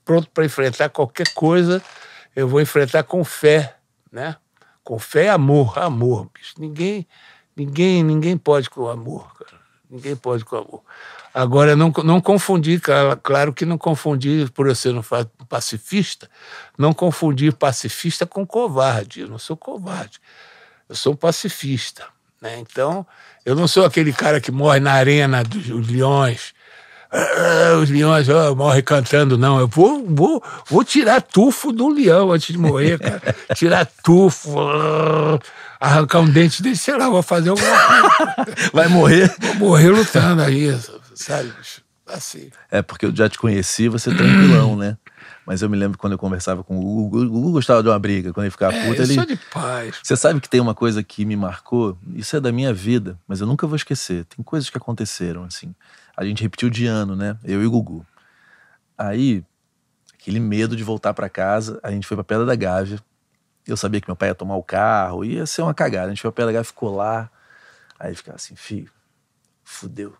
pronto para enfrentar qualquer coisa. Eu vou enfrentar com fé, né? Com fé e amor, amor, bicho. Ninguém, ninguém, ninguém pode com amor, cara. Ninguém pode com amor. Agora, não, não confundir, claro que não confundir, por eu ser um pacifista, não confundir pacifista com covarde. Eu não sou covarde, eu sou um pacifista. Né? Então, eu não sou aquele cara que morre na arena dos leões, os leões ah, oh, ah, morrem cantando, não. Eu vou, vou, vou tirar tufo do leão antes de morrer, cara. Tirar tufo, ah, arrancar um dente dele, sei lá, vou fazer alguma coisa. Vai morrer? Vou morrer lutando aí sabe? Assim. É, porque eu já te conheci, você é tranquilão, né? Mas eu me lembro quando eu conversava com o Hugo, o Hugo gostava de uma briga, quando ele ficava é, puto, ele... sou é de paz. Você sabe que tem uma coisa que me marcou, isso é da minha vida, mas eu nunca vou esquecer. Tem coisas que aconteceram, assim. A gente repetiu de ano, né? Eu e o Gugu. Aí, aquele medo de voltar para casa, a gente foi pra Pedra da Gávea. Eu sabia que meu pai ia tomar o carro, ia ser uma cagada. A gente foi pra Pedra da Gávea, ficou lá. Aí ficava assim, filho, fudeu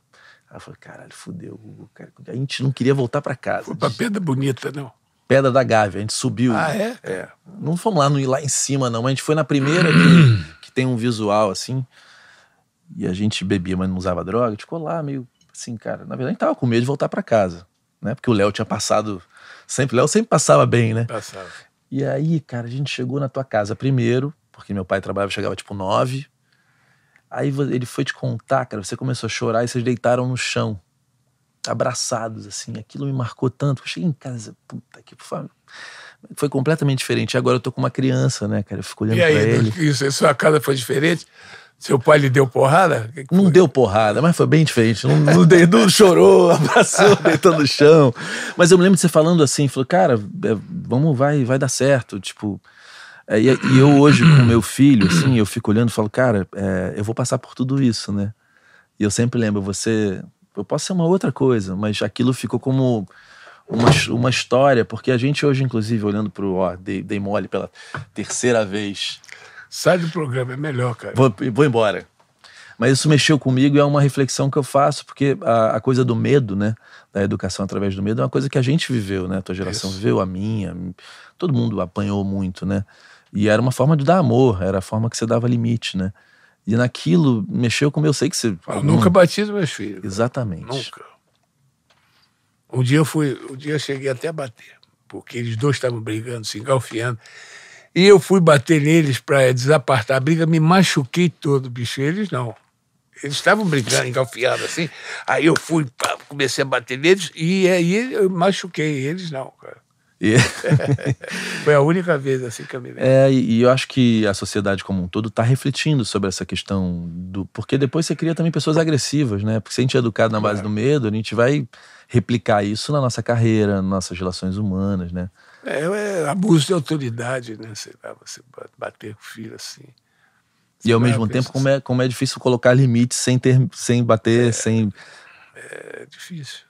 Aí eu falei, caralho, fudeu, Gugu. Cara. A gente não queria voltar para casa. Foi pra Pedra Bonita, não? Pedra da Gávea, a gente subiu. Ah, é? é. Não fomos lá, não ir lá em cima, não. A gente foi na primeira que, que tem um visual, assim. E a gente bebia, mas não usava droga. A gente ficou lá meio assim, cara. Na verdade, a gente tava com medo de voltar para casa, né? Porque o Léo tinha passado... Sempre, Léo sempre passava bem, né? Passava. E aí, cara, a gente chegou na tua casa primeiro, porque meu pai trabalhava, chegava tipo nove. Aí ele foi te contar, cara, você começou a chorar e vocês deitaram no chão, abraçados, assim. Aquilo me marcou tanto. Eu cheguei em casa, puta que pariu. Foi completamente diferente. Agora eu tô com uma criança, né, cara? Eu fico olhando e aí, pra ele. Isso, sua casa foi diferente? Seu pai lhe deu porrada? Que que não deu porrada, mas foi bem diferente. Não, não, não chorou, abraçou, deitou no chão. Mas eu me lembro de você falando assim, falou, cara, é, vamos, vai, vai dar certo. Tipo, é, e, e, eu hoje, com meu filho, assim, eu fico olhando e falo, cara, é, eu vou passar por tudo isso, né? E eu sempre lembro, você. Eu posso ser uma outra coisa, mas aquilo ficou como uma, uma história, porque a gente hoje, inclusive, olhando pro. Ó, dei, dei mole pela terceira vez. Sai do programa, é melhor, cara. Vou, vou embora. Mas isso mexeu comigo e é uma reflexão que eu faço, porque a, a, coisa do medo, né? Da educação através do medo é uma coisa que a gente viveu, né? A tua geração isso. viveu, a minha. Todo mundo apanhou muito, né? E era uma forma de dar amor, era a forma que você dava limite, né? E naquilo mexeu com eu sei que você. Eu nunca bati nos meus filhos. Exatamente. Nunca. Um dia eu fui, um dia eu cheguei até a bater, porque eles dois estavam brigando, se engalfiando. E eu fui bater neles para desapartar a briga, me machuquei todo, bicho. Eles não. Eles estavam brigando, engalfiando assim. Aí eu fui, comecei a bater neles e aí eu machuquei eles, não, cara. E... Foi a única vez assim que eu me lembro. É, e, e eu acho que a sociedade como um todo está refletindo sobre essa questão do. Porque depois você cria também pessoas agressivas, né? Porque se a gente é educado na base claro. É. do medo, a gente vai replicar isso na nossa carreira, nas nossas relações humanas, né? É, é, é abuso de autoridade, né? Sei lá, você bater com o filho assim. e ao mesmo tempo, assim. como é, como é difícil colocar limites sem, ter, sem bater, é, sem. É difícil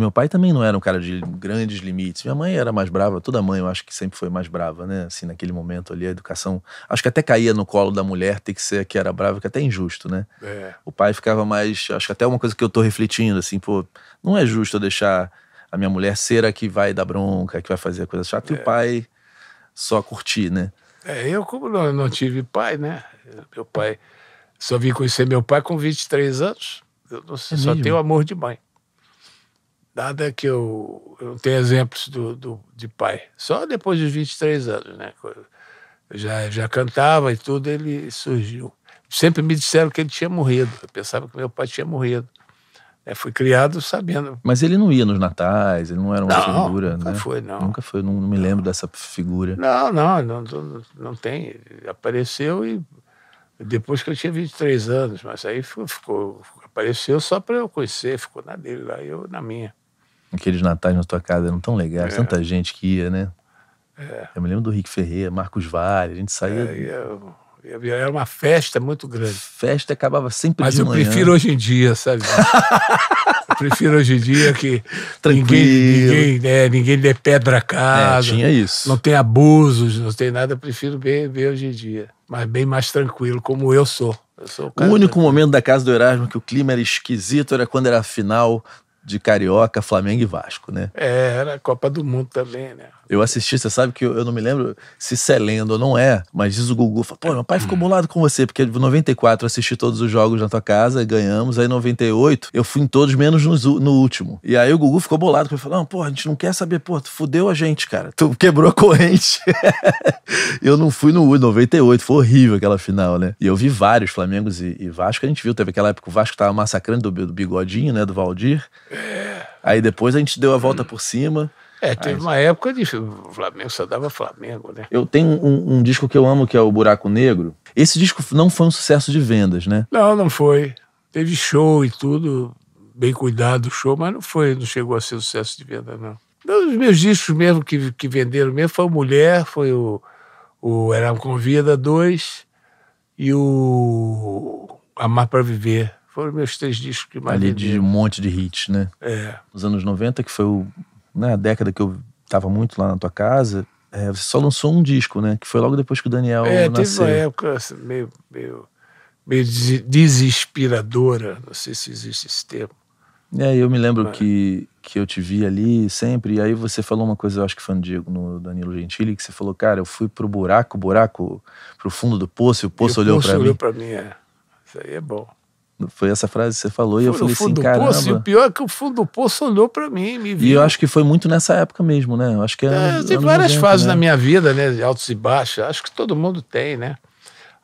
meu pai também não era um cara de grandes limites. Minha mãe era mais brava, toda mãe eu acho que sempre foi mais brava, né? Assim, naquele momento ali, a educação. Acho que até caía no colo da mulher ter que ser que era brava, que é até é injusto, né? É. O pai ficava mais. Acho que até uma coisa que eu tô refletindo, assim, pô, não é justo eu deixar a minha mulher ser a que vai dar bronca, que vai fazer a coisa chata, é. e o é. pai só curtir, né? É, eu, como não, não tive pai, né? Meu pai. Só vim conhecer meu pai com 23 anos. Eu não sei, é só tenho amor de mãe. Nada que eu, eu tenho exemplos do, do, de pai. Só depois dos 23 anos, né? Eu já, já cantava e tudo, ele surgiu. Sempre me disseram que ele tinha morrido. Eu pensava que meu pai tinha morrido. É, fui criado sabendo. Mas ele não ia nos natais, ele não era uma não, figura. Nunca né? foi, não. Nunca foi, não, não me lembro não. dessa figura. Não, não, não, não, não tem. Ele apareceu e depois que eu tinha 23 anos, mas aí ficou, ficou apareceu só para eu conhecer, ficou na dele lá, eu na minha. Aqueles natais na tua casa eram tão legais, é. tanta gente que ia, né? É. Eu me lembro do Rick Ferreira, Marcos Vale, a gente saía. É, Era uma festa muito grande. Festa acabava sempre Mas de manhã. Mas eu prefiro hoje em dia, sabe? eu prefiro hoje em dia que ninguém, ninguém, né, ninguém dê pedra a é, casa. É, tinha isso. Não tem abusos, não tem nada. Eu prefiro bem, bem hoje em dia. Mas bem mais tranquilo, como eu sou. Eu sou o, o único momento da casa do Erasmo que o clima era esquisito era quando era a final de Carioca, Flamengo e Vasco, né? É, era a Copa do Mundo também, né? Eu assisti, você sabe que eu, eu não me lembro se isso é lenda ou não é, mas diz o Gugu, fala, pô, meu pai ficou bolado com você, porque em 94 eu assisti todos os jogos na tua casa, ganhamos, aí em 98 eu fui em todos, menos no, no último. E aí o Gugu ficou bolado, porque ele falou, não, pô, a gente não quer saber, pô, tu fudeu a gente, cara, tu quebrou a corrente. eu não fui no 98, foi horrível aquela final, né? E eu vi vários Flamengos e, e Vasco, a gente viu, teve aquela época o Vasco tava massacrando do, do bigodinho, né, do Valdir, Aí depois a gente deu a volta por cima. É, teve Aí, uma época de Flamengo, só dava Flamengo, né? Eu tenho um, um, disco que eu amo, que é o Buraco Negro. Esse disco não foi um sucesso de vendas, né? Não, não foi. Teve show e tudo, bem cuidado o show, mas não foi, não chegou a ser um sucesso de venda, não. Um dos meus discos mesmo que, que venderam mesmo foi o Mulher, foi o, o Era Convida 2 e o Amar para Viver foram meus três discos que mais. Ali de um monte de hits, né? É. Nos anos 90, que foi o, né, a década que eu estava muito lá na tua casa, é, você só lançou um disco, né? Que foi logo depois que o Daniel é, nasceu. Teve uma época assim, meio, meio, meio desinspiradora, não sei se existe esse termo. É, eu me lembro que, que eu te vi ali sempre, e aí você falou uma coisa, eu acho que foi no, Diego, no Danilo Gentili, que você falou, cara, eu fui pro buraco, buraco, pro fundo do poço, e o poço e olhou para mim. O poço olhou para mim, é. Isso aí é bom. Foi essa frase que você falou foi e eu falei assim, cara Poço, e o pior é que o fundo do poço olhou para mim, me viu. E eu acho que foi muito nessa época mesmo, né? Eu acho que é, é anos, tem várias 90, fases né? na minha vida, né? De altos e baixos. Acho que todo mundo tem, né?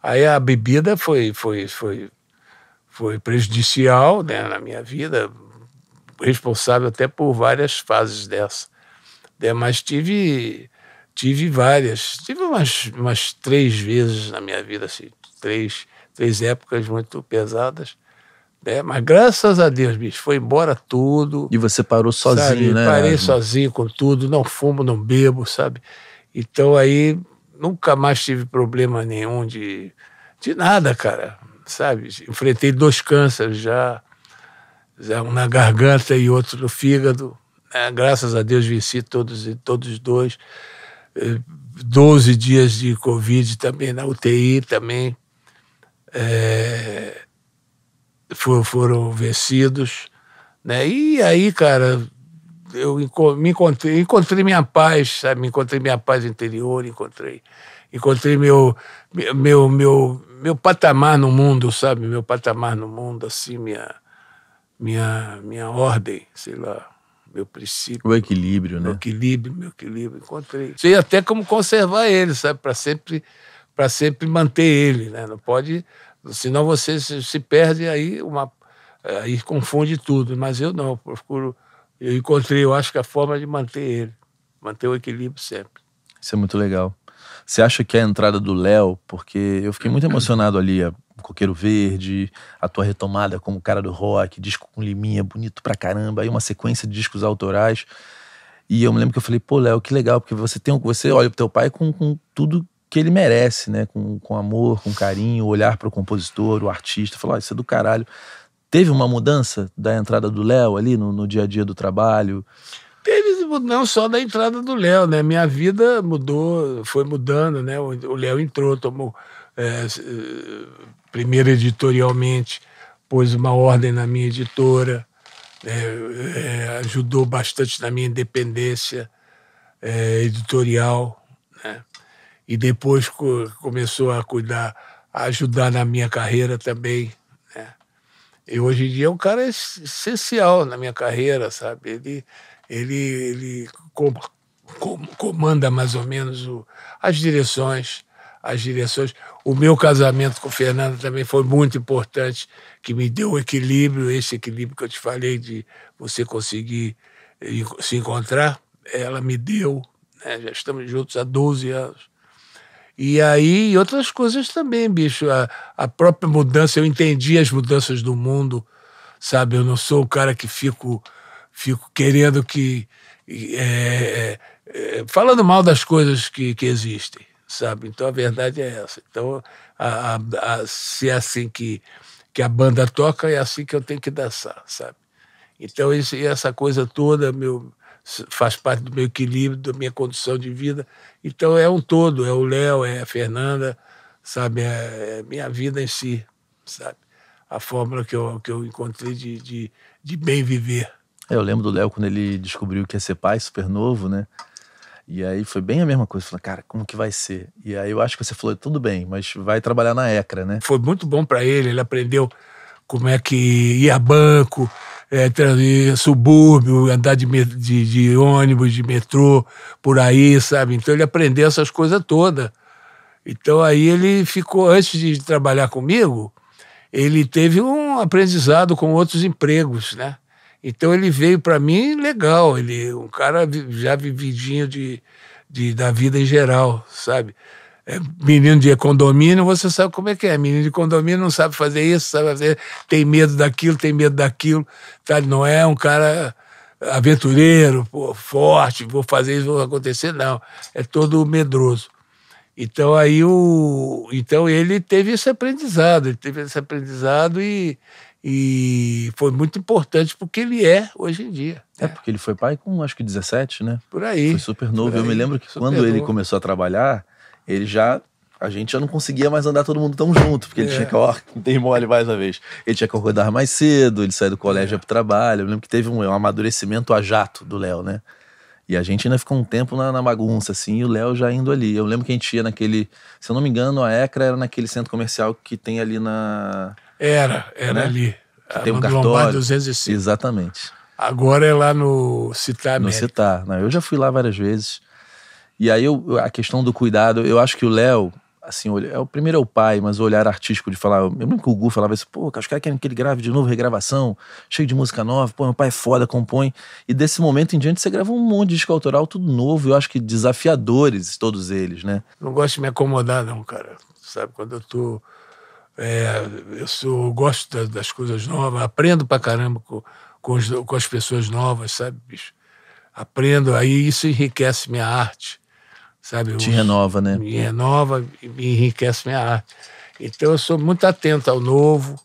Aí a bebida foi foi foi foi prejudicial, né, na minha vida, responsável até por várias fases dessa. Né? Mas tive tive várias, tive umas umas três vezes na minha vida assim, três três épocas muito pesadas é, mas graças a Deus, bicho, foi embora tudo. E você parou sozinho, sabe? né? Parei sozinho com tudo, não fumo, não bebo, sabe? Então aí nunca mais tive problema nenhum de, de nada, cara, sabe? Enfrentei dois cânceres já, já um na garganta e outro no fígado. Né? Graças a Deus venci todos e todos dois. É, doze dias de Covid também na UTI também. É for, foram vencidos. Né? E aí, cara, eu me encontrei, encontrei minha paz, sabe? Me encontrei minha paz interior, encontrei, encontrei meu, meu, meu, meu patamar no mundo, sabe? Meu patamar no mundo, assim, minha, minha, minha ordem, sei lá, meu princípio. O equilíbrio, né? O equilíbrio, meu equilíbrio, encontrei. Sei até como conservar ele, sabe? Para sempre, para sempre manter ele, né? Não pode Senão você se, perde aí uma aí confunde tudo. Mas eu não, eu procuro. Eu encontrei, eu acho que a forma de manter ele, manter o equilíbrio sempre. Isso é muito legal. Você acha que a entrada do Léo, porque eu fiquei muito emocionado ali, a Coqueiro Verde, a tua retomada como cara do rock, disco com liminha, bonito pra caramba, aí uma sequência de discos autorais. E eu me lembro que eu falei, pô, Léo, que legal, porque você tem você olha pro teu pai com, com tudo que ele merece, né? Com, com amor, com carinho, olhar para o compositor, o artista, falar: ah, isso é do caralho. Teve uma mudança da entrada do Léo ali no, no dia a dia do trabalho? Teve, não só da entrada do Léo, né? Minha vida mudou, foi mudando, né? O Léo entrou, tomou. É, é, primeiro editorialmente, pôs uma ordem na minha editora, é, é, ajudou bastante na minha independência é, editorial, né? e depois co começou a cuidar, a ajudar na minha carreira também. Né? E hoje em dia é um cara essencial na minha carreira, sabe? Ele, ele, ele com, com, comanda mais ou menos o, as direções, as direções. O meu casamento com Fernanda também foi muito importante, que me deu o equilíbrio, esse equilíbrio que eu te falei de você conseguir se encontrar, ela me deu. Né? Já estamos juntos há 12 anos. E aí outras coisas também, bicho. A, a própria mudança, eu entendi as mudanças do mundo, sabe? Eu não sou o cara que fico, fico querendo que. É, é, é, falando mal das coisas que, que existem, sabe? Então a verdade é essa. Então, a, a, a, se é assim que, que a banda toca, é assim que eu tenho que dançar, sabe? Então, esse, essa coisa toda, meu faz parte do meu equilíbrio, da minha condição de vida. Então é um todo, é o Léo, é a Fernanda, sabe? É, é, minha vida em si, sabe? A fórmula que eu, que eu encontrei de, de, de bem viver. É, eu lembro do Léo quando ele descobriu que ia ser pai, super novo, né? E aí foi bem a mesma coisa. Falei, cara, como que vai ser? E aí eu acho que você falou, tudo bem, mas vai trabalhar na ECRA, né? Foi muito bom para ele, ele aprendeu como é que ia a banco, é, subúrbio, andar de, de, de, ônibus, de metrô, por aí, sabe? Então ele aprendeu essas coisas todas. Então aí ele ficou, antes de trabalhar comigo, ele teve um aprendizado com outros empregos, né? Então ele veio para mim legal, ele um cara já vividinho de, de, da vida em geral, sabe? É, menino de condomínio, você sabe como é que é. Menino de condomínio não sabe fazer isso, sabe fazer, tem medo daquilo, tem medo daquilo. Sabe? Não é um cara aventureiro, pô, forte, vou fazer isso, vou acontecer, não. É todo medroso. Então aí o, então ele teve esse aprendizado, ele teve esse aprendizado e, e foi muito importante porque ele é hoje em dia. É, porque ele foi pai com acho que 17, né? Por aí. Foi super novo. Eu me lembro que quando novo. ele começou a trabalhar, ele já. A gente já não conseguia mais andar todo mundo tão junto, porque ele é. tinha que, ó, não tem mole mais uma vez. Ele tinha que acordar mais cedo, ele saiu do colégio é. o trabalho. Eu lembro que teve um, é um amadurecimento a jato do Léo, né? E a gente ainda ficou um tempo na, na bagunça, assim, e o Léo já indo ali. Eu lembro que a gente ia naquele. Se eu não me engano, a ECRA era naquele centro comercial que tem ali na. Era, era né? ali. Que ah, tem um cartório. 205. Exatamente. Agora é lá no Citar América. No Citar. Né? eu já fui lá várias vezes. E aí eu, a questão do cuidado, eu acho que o Léo, assim, é o primeiro é o pai, mas o olhar artístico de falar. Eu lembro que o Gu falava isso, pô, os caras querem que ele grave de novo, regravação, cheio de música nova, pô, meu pai é foda, compõe. E desse momento em diante você grava um monte de disco autoral, tudo novo, eu acho que desafiadores, todos eles, né? Não gosto de me acomodar, não, cara. Sabe, quando eu tô. É, eu sou, eu gosto das coisas novas, aprendo pra caramba com, com, os, com as pessoas novas, sabe, bicho? Aprendo, aí isso enriquece minha arte sabe? Te os, renova, né? Me renova e enriquece minha arte. Então eu sou muito atento ao novo.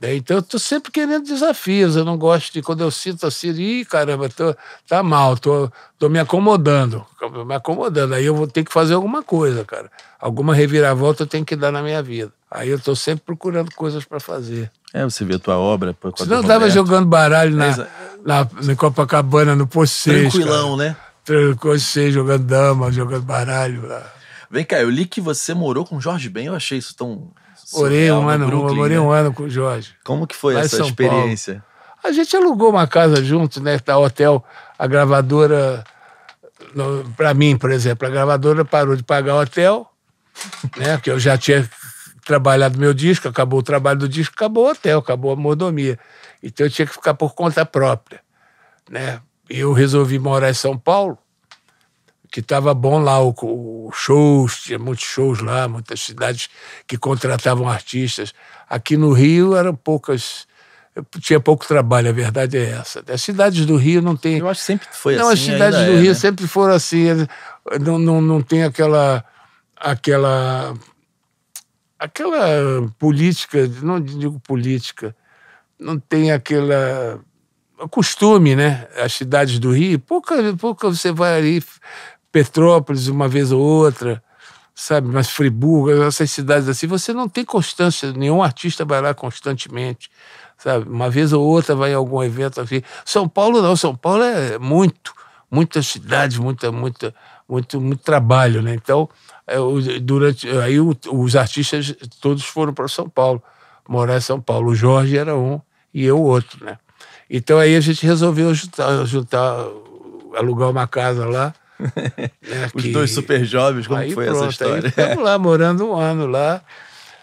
Né? Então eu estou sempre querendo desafios. Eu não gosto de quando eu sinto assim, ih, caramba, tô, tá mal, tô, tô me acomodando, me acomodando. Aí eu vou ter que fazer alguma coisa, cara. Alguma reviravolta eu tenho que dar na minha vida. Aí eu estou sempre procurando coisas para fazer. É, você vê a tua obra. Se não estava jogando baralho na, é, na, na Copacabana, no Poço Tranquilão, cara. né? coisas jogando dama, jogando baralho. Lá. Vem cá, eu li que você morou com o Jorge Ben, eu achei isso tão. Morei um ano, Brooklyn, morei né? um ano com o Jorge. Como que foi essa experiência? Paulo. A gente alugou uma casa junto, né? Tá hotel, a gravadora, para mim, por exemplo, a gravadora parou de pagar hotel, né? Porque eu já tinha trabalhado meu disco, acabou o trabalho do disco, acabou o hotel, acabou a mordomia. Então eu tinha que ficar por conta própria, né? eu resolvi morar em São Paulo, que estava bom lá o, o, shows, tinha muitos shows lá, muitas cidades que contratavam artistas. Aqui no Rio eram poucas, tinha pouco trabalho, a verdade é essa. As cidades do Rio não tem. Eu acho que sempre foi não, assim. Não, as cidades do é, Rio né? sempre foram assim, não, não, não tem aquela aquela aquela política, não digo política, não tem aquela costume, né? As cidades do Rio, pouca, pouca você vai ali, Petrópolis uma vez ou outra, sabe? Mas Friburgo, essas cidades assim, você não tem constância, nenhum artista vai lá constantemente, sabe? Uma vez ou outra vai em algum evento assim. São Paulo não, São Paulo é muito, muitas cidades, muita, muita, muito, muito trabalho, né? Então, é, durante aí os artistas todos foram para São Paulo, morar em São Paulo. O Jorge era um e eu outro, né? Então aí a gente resolveu juntar, juntar alugar uma casa lá. Né, Os que... dois super jovens, como aí foi pronto, essa história? Estamos lá, morando um ano lá.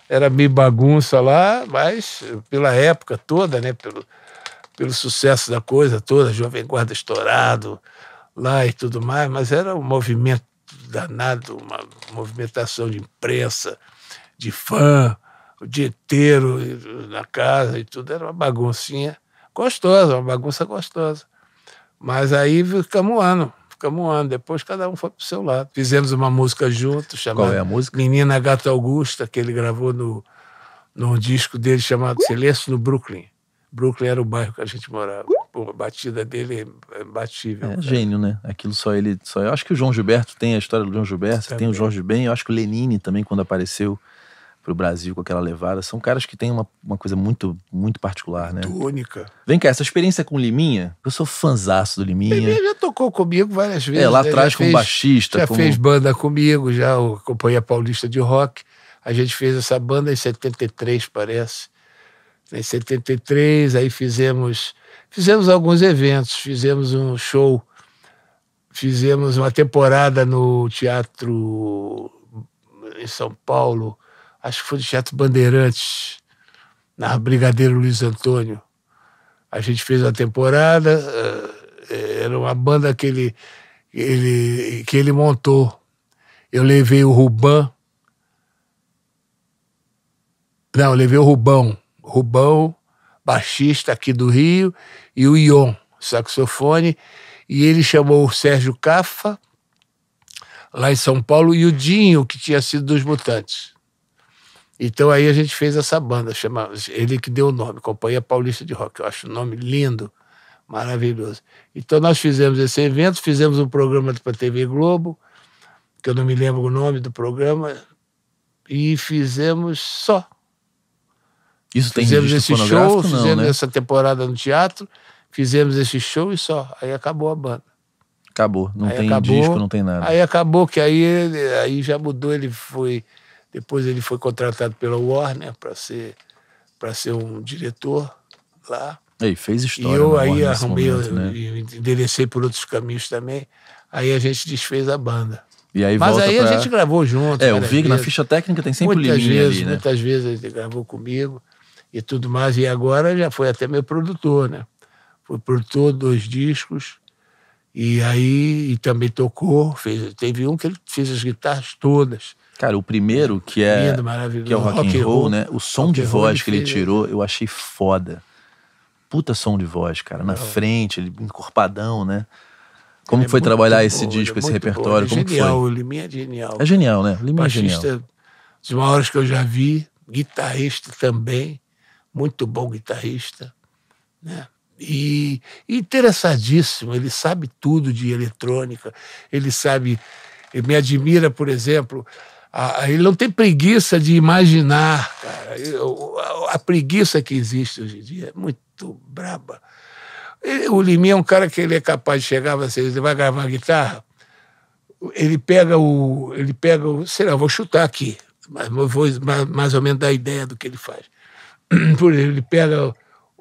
Era meio bagunça lá, mas pela época toda, né? Pelo, pelo sucesso da coisa toda, Jovem Guarda estourado lá e tudo mais, mas era um movimento danado, uma movimentação de imprensa, de fã, o dia inteiro na casa e tudo, era uma baguncinha gostoso, é uma bagunça gostosa. Mas aí ficamos um ano, ficamos um ano. Depois cada um foi pro seu lado. Fizemos uma música junto, chamada Qual é a música? Menina Gata Augusta, que ele gravou no, no disco dele chamado Silêncio no Brooklyn. Brooklyn era o bairro que a gente morava. Pô, a batida dele é imbatível. É cara. gênio, né? Aquilo só ele. Só... Eu acho que o João Gilberto tem a história do João Gilberto, é tem o Jorge Ben, eu acho que o Lenine também, quando apareceu pro Brasil com aquela levada. São caras que têm uma, uma coisa muito muito particular, né? Única. Vem cá, essa experiência com Liminha, eu sou fanzaço do Liminha. Liminha já tocou comigo várias vezes. É, lá né? atrás com o baixista. Já como... fez banda comigo, já a Companhia Paulista de Rock. A gente fez essa banda em 73, parece. Em 73, aí fizemos, fizemos alguns eventos, fizemos um show, fizemos uma temporada no teatro em São Paulo, acho que foi do Teatro Bandeirantes, na Brigadeiro Luiz Antônio. A gente fez uma temporada, eh, eh, era uma banda que ele, ele, que ele montou. Eu levei o rubão Não, eu levei o Rubão. Rubão, baixista aqui do Rio, e o Ion, saxofone. E ele chamou o Sérgio Cafa, lá em São Paulo, e o Dinho, que tinha sido dos Mutantes. Então aí a gente fez essa banda, chama, ele que deu o nome, Companhia Paulista de Rock. Eu acho o nome lindo, maravilhoso. Então nós fizemos esse evento, fizemos um programa para a TV Globo, que eu não me lembro o nome do programa, e fizemos só. Isso tem Fizemos esse show, não, fizemos né? essa temporada no teatro, fizemos esse show e só. Aí acabou a banda. Acabou, não aí tem acabou, disco, não tem nada. Aí acabou que aí, aí já mudou, ele foi depois ele foi contratado pela Warner para ser, para ser um diretor lá. E fez história. E eu aí arrumei, momento, né? enderecei por outros caminhos também. Aí a gente desfez a banda. E aí Mas aí pra... a gente gravou junto. É, o Vig na ficha técnica tem sempre muitas vezes, ali, né? Muitas vezes ele gravou comigo e tudo mais. E agora já foi até meu produtor, né? Foi produtor dos discos. E aí e também tocou. Fez, teve um que ele fez as guitarras todas. Cara, o primeiro, que é, Lindo, que é o rock, rock and roll, roll, né? O som rock de é voz que ele tirou, eu achei foda. Puta som de voz, cara. Na é. frente, ele encorpadão, né? Como é foi trabalhar esse é disco, é esse repertório? Boa. É Como genial, foi? o Liminha é genial. É genial, né? O Liminha Baixista, é genial. Dos maiores que eu já vi, guitarrista também, muito bom guitarrista, né? E interessadíssimo, ele sabe tudo de eletrônica, ele sabe, ele me admira, por exemplo, ah, ele não tem preguiça de imaginar, cara. Eu, a, a preguiça que existe hoje em dia é muito braba. Ele, o Liminha é um cara que ele é capaz de chegar, você ele vai gravar guitarra, ele pega o. Ele pega o. Sei lá, vou chutar aqui, mas vou mais, mais ou menos dar ideia do que ele faz. Por ele pega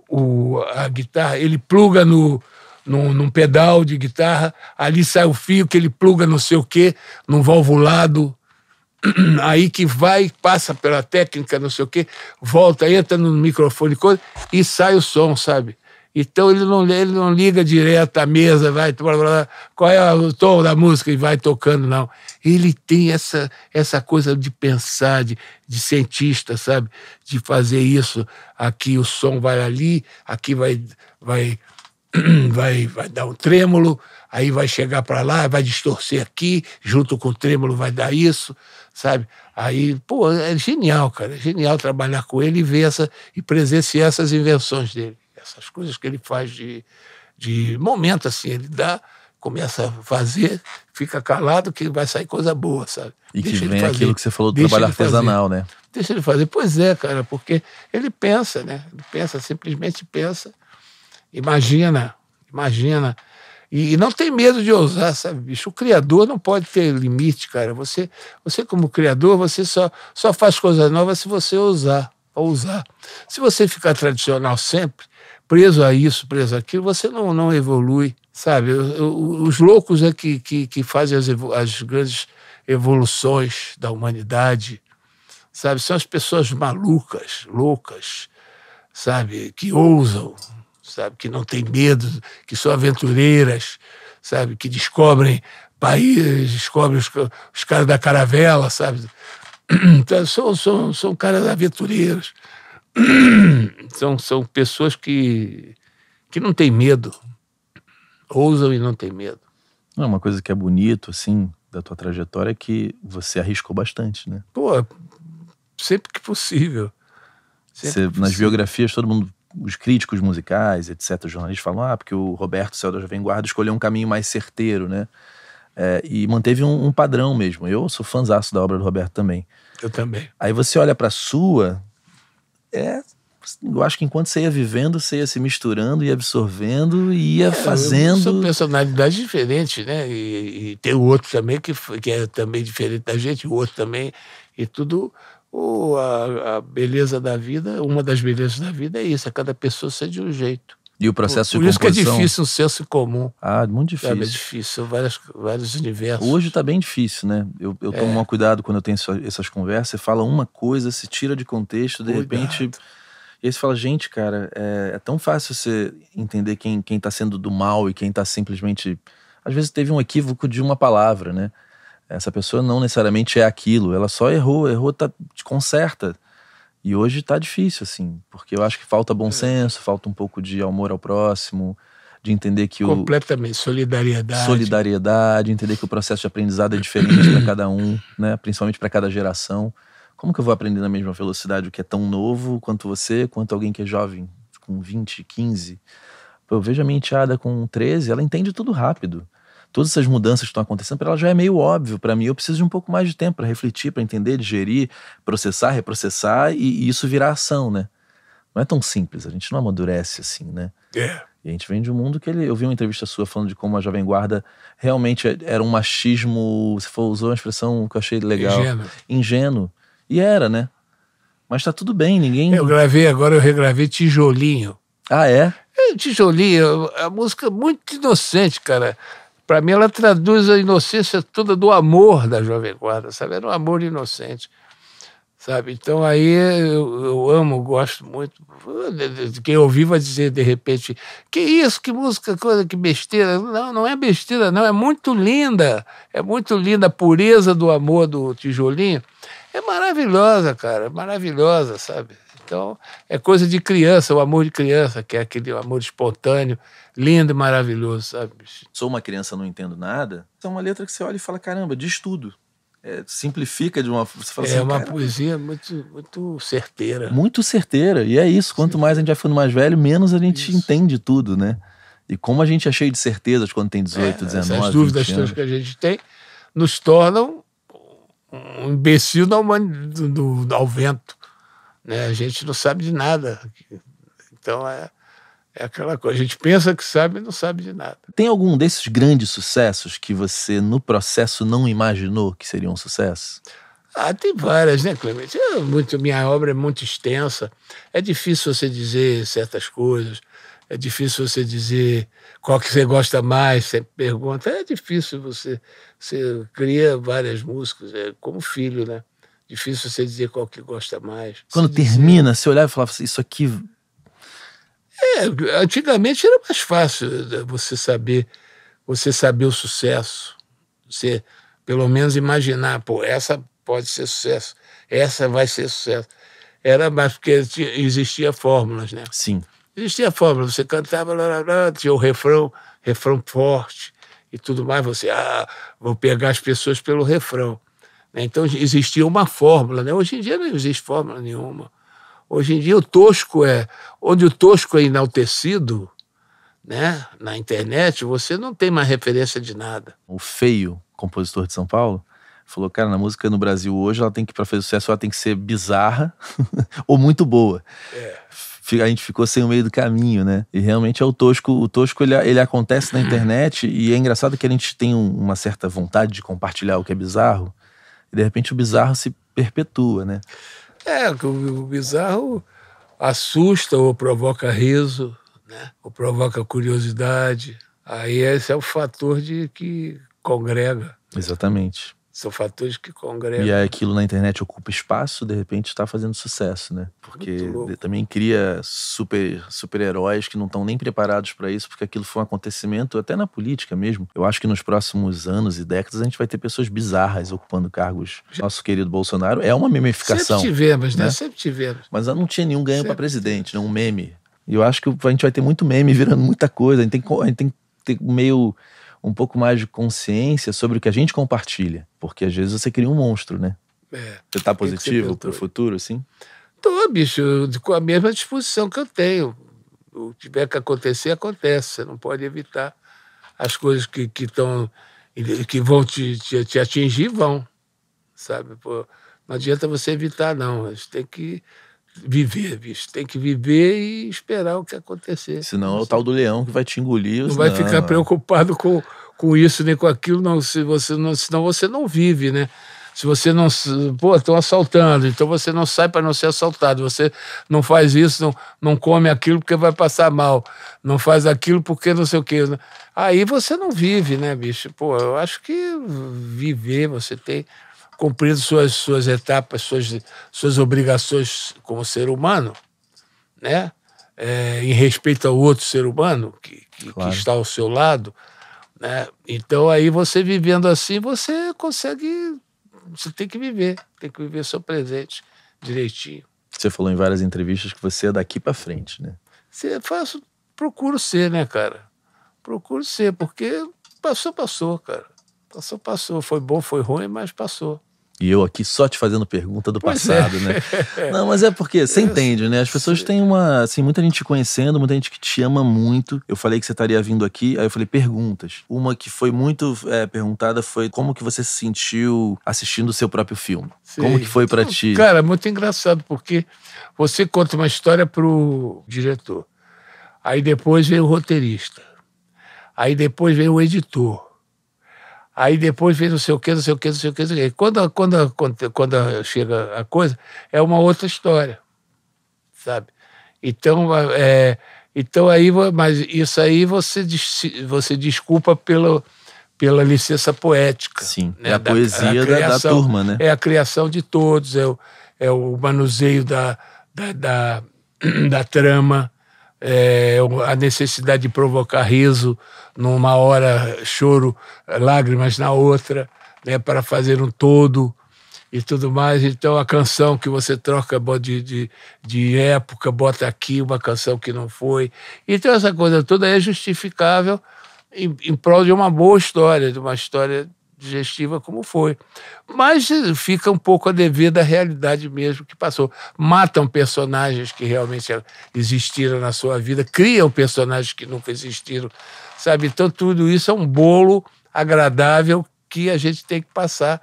o, a guitarra, ele pluga no, num, num, pedal de guitarra, ali sai o fio que ele pluga não sei o quê, num valvulado aí que vai, passa pela técnica, não sei o quê, volta, entra no microfone coisa, e sai o som, sabe? Então ele não, ele não liga direto à mesa, vai, blá, blá, blá, qual é o tom da música e vai tocando, não. Ele tem essa, essa coisa de pensar, de, de cientista, sabe? De fazer isso, aqui o som vai ali, aqui vai, vai, vai, vai dar um trêmulo, aí vai chegar para lá, vai distorcer aqui, junto com o trêmulo vai dar isso sabe? Aí, pô, é genial, cara, é genial trabalhar com ele e ver essa, e presenciar essas invenções dele, essas coisas que ele faz de, de momento, assim, ele dá, começa a fazer, fica calado que vai sair coisa boa, sabe? E Deixa que vem fazer. aquilo que você falou do trabalho artesanal, né? Deixa ele fazer. Pois é, cara, porque ele pensa, né? Ele pensa, simplesmente pensa, imagina, imagina e, e não tem medo de ousar, sabe, bicho? O criador não pode ter limite, cara. Você, você como criador, você só, só faz coisas novas se você ousar, ousar. Se você ficar tradicional sempre, preso a isso, preso aquilo, você não, não evolui, sabe? Os loucos é que, que, que fazem as, as grandes evoluções da humanidade, sabe? São as pessoas malucas, loucas, sabe? Que ousam, sabe, que não tem medo, que são aventureiras, sabe, que descobrem países, descobrem os, os caras da caravela, sabe? Então, são, são, são caras aventureiros. São, são pessoas que, que não têm medo, ousam e não têm medo. Não, uma coisa que é bonito, assim, da tua trajetória é que você arriscou bastante, né? Pô, sempre que possível. Sempre que possível. Nas biografias todo mundo os críticos musicais, etc., os jornalistas falam, ah, porque o Roberto Céu da Jovem Guarda escolheu um caminho mais certeiro, né? É, e manteve um, um, padrão mesmo. Eu sou fãzaço da obra do Roberto também. Eu também. Aí você olha para sua, é, eu acho que enquanto você ia vivendo, você ia se misturando, ia absorvendo e ia é, fazendo. São personalidades diferentes, né? E, e tem o outro também que, que é também diferente da gente, o outro também. E tudo ou a, a, beleza da vida, uma das belezas da vida é isso, é cada pessoa ser de um jeito. E o processo por, de por composição... Por isso que é difícil um senso comum. Ah, muito difícil. É difícil, vários, vários universos. Hoje está bem difícil, né? Eu, eu tomo é. um cuidado quando eu tenho essas conversas, você fala uma coisa, se tira de contexto, de cuidado. repente... E aí você fala, gente, cara, é, é, tão fácil você entender quem, quem tá sendo do mal e quem tá simplesmente. Às vezes teve um equívoco de uma palavra, né? Essa pessoa não necessariamente é aquilo, ela só errou, errou, tá, te conserta. E hoje tá difícil, assim, porque eu acho que falta bom é. senso, falta um pouco de amor ao próximo, de entender que Completamente. o. Completamente, solidariedade. Solidariedade, entender que o processo de aprendizado é diferente para cada um, né? Principalmente para cada geração. Como que eu vou aprender na mesma velocidade o que é tão novo quanto você, quanto alguém que é jovem, com 20, 15? Eu vejo a minha enteada com 13, ela entende tudo rápido todas essas mudanças que estão acontecendo, para ela já é meio óbvio para mim. Eu preciso de um pouco mais de tempo para refletir, para entender, digerir, processar, reprocessar e, e, isso virar ação, né? Não é tão simples, a gente não amadurece assim, né? É. E a gente vem de um mundo que ele. Eu vi uma entrevista sua falando de como a Jovem Guarda realmente é, era um machismo. Você falou, usou uma expressão que eu achei legal. Ingênuo. Ingênuo. E era, né? Mas tá tudo bem, ninguém. Eu gravei agora, eu regravei Tijolinho. Ah, é? É, Tijolinho, é a música muito inocente, cara. Para mim, ela traduz a inocência toda do amor da Jovem Guarda, sabe? Era um amor inocente, sabe? Então, aí eu, eu amo, gosto muito. Quem ouvir vai dizer, de repente, que isso, que música, coisa, que besteira. Não, não é besteira, não. É muito linda. É muito linda a pureza do amor do tijolinho. É maravilhosa, cara, maravilhosa, sabe? Então, é coisa de criança, o amor de criança, que é aquele amor espontâneo, lindo e maravilhoso, sabe? Sou uma criança, não entendo nada. É uma letra que você olha e fala, caramba, diz tudo. É, simplifica de uma é assim, uma poesia muito muito certeira muito certeira e é isso quanto Sim. mais a gente vai ficando mais velho menos a gente isso. entende tudo né e como a gente é cheio de certezas quando tem 18 é, 19 as dúvidas todas que a gente tem nos tornam um imbecil da humanidade, do, do, ao vento né? A gente não sabe de nada. Então é, é aquela coisa. A gente pensa que sabe e não sabe de nada. Tem algum desses grandes sucessos que você, no processo, não imaginou que seria um sucesso? Ah, tem várias, né, Clemente? É muito, minha obra é muito extensa. É difícil você dizer certas coisas. É difícil você dizer qual que você gosta mais, você pergunta. É difícil você. Você cria várias músicas, é como filho, né? Difícil você dizer qual que gosta mais. Quando termina, dizer... você olhava e falava assim, isso aqui. É, antigamente era mais fácil eh, você saber, você saber o sucesso. Você pelo menos imaginar, pô, essa pode ser sucesso, essa vai ser sucesso. Era mais porque existia fórmulas, né? Sim. Existia fórmula, você cantava, lá, lá, tinha o refrão, refrão forte e tudo mais, você, ah, vou pegar as pessoas pelo refrão. Né? Então existia uma fórmula. Né? Hoje em dia não existe fórmula nenhuma. Hoje em dia o tosco é. Onde o tosco é enaltecido, né? na internet, você não tem mais referência de nada. O Feio, compositor de São Paulo, falou: cara, na música no Brasil hoje, ela tem que, para fazer sucesso, ela tem que ser bizarra ou muito boa. É. A gente ficou sem o meio do caminho, né? E realmente é o tosco. O tosco ele, ele acontece na internet e é engraçado que a gente tem uma certa vontade de compartilhar o que é bizarro. E de repente o bizarro se perpetua, né? É, o, bizarro assusta ou provoca riso, né? ou provoca curiosidade. Aí esse é o fator de que congrega. Exatamente. São fatores que congregam. E aquilo na internet ocupa espaço, de repente está fazendo sucesso, né? Porque também cria super super-heróis que não estão nem preparados para isso, porque aquilo foi um acontecimento até na política mesmo. Eu acho que nos próximos anos e décadas a gente vai ter pessoas bizarras ocupando cargos. Nosso querido Bolsonaro é uma memeificação Sempre tivemos, né? né? Sempre tivemos. Mas não tinha nenhum ganho para presidente, né? um meme. E eu acho que a gente vai ter muito meme virando muita coisa. A gente tem, a gente tem que ter meio um pouco mais de consciência sobre o que a gente compartilha. Porque às vezes você cria um monstro, né? É. Você tá positivo para o futuro, assim? Tô, bicho, com a mesma disposição que eu tenho. O que tiver que acontecer, acontece. Você não pode evitar as coisas que, que, que vão te, te, te atingir, vão. Sabe? Pô, não adianta você evitar, não. A gente tem que viver, bicho. Tem que viver e esperar o que acontecer. Senão é o tal do leão que vai te engolir. Não vai ficar preocupado com, com isso nem com aquilo, não. Se você não, senão você não vive, né? Se você não. Pô, estão assaltando, então você não sai para não ser assaltado. Você não faz isso, não, não come aquilo porque vai passar mal. Não faz aquilo porque não sei o quê. Aí você não vive, né, bicho? Pô, eu acho que viver, você tem cumprindo suas, suas etapas, suas, suas obrigações como ser humano, né? É, em respeito ao outro ser humano que, que, claro. que está ao seu lado. Né? Então aí você vivendo assim, você consegue. Você tem que viver, tem que viver seu presente direitinho. Você falou em várias entrevistas que você é daqui para frente, né? Você faço, procuro ser, né, cara? Procuro ser, porque passou, passou, cara. Passou, passou. Foi bom, foi ruim, mas passou. E eu aqui só te fazendo pergunta do é. passado, é. né? Não, mas é porque você entende, né? As pessoas têm uma. Assim, muita gente te conhecendo, muita gente que te ama muito. Eu falei que você estaria vindo aqui, aí eu falei perguntas. Uma que foi muito é, perguntada foi como que você se sentiu assistindo o seu próprio filme? Sim. Como que foi para ti? Cara, muito engraçado, porque você conta uma história pro diretor. Aí depois vem o roteirista. Aí depois vem o editor. Aí depois fez não sei o quê, não sei o quê, não sei o quê. Não sei o quê. Quando, quando, quando, quando chega a coisa, é uma outra história, sabe? Então, é, então aí, mas isso aí você, você desculpa pelo, pela licença poética. Sim, né? é a da, poesia a criação, da, turma, né? É a criação de todos, é o, é o manuseio da, da, da, da trama, é, a necessidade de provocar riso numa hora, choro, lágrimas na outra, né, para fazer um todo e tudo mais. Então, a canção que você troca de, de, de época, bota aqui uma canção que não foi. Então, essa coisa toda é justificável em, em prol de uma boa história, de uma história digestiva como foi. Mas eh, fica um pouco a dever da realidade mesmo que passou. Matam personagens que realmente existiram na sua vida, criam personagens que nunca existiram, sabe? Então tudo isso é um bolo agradável que a gente tem que passar.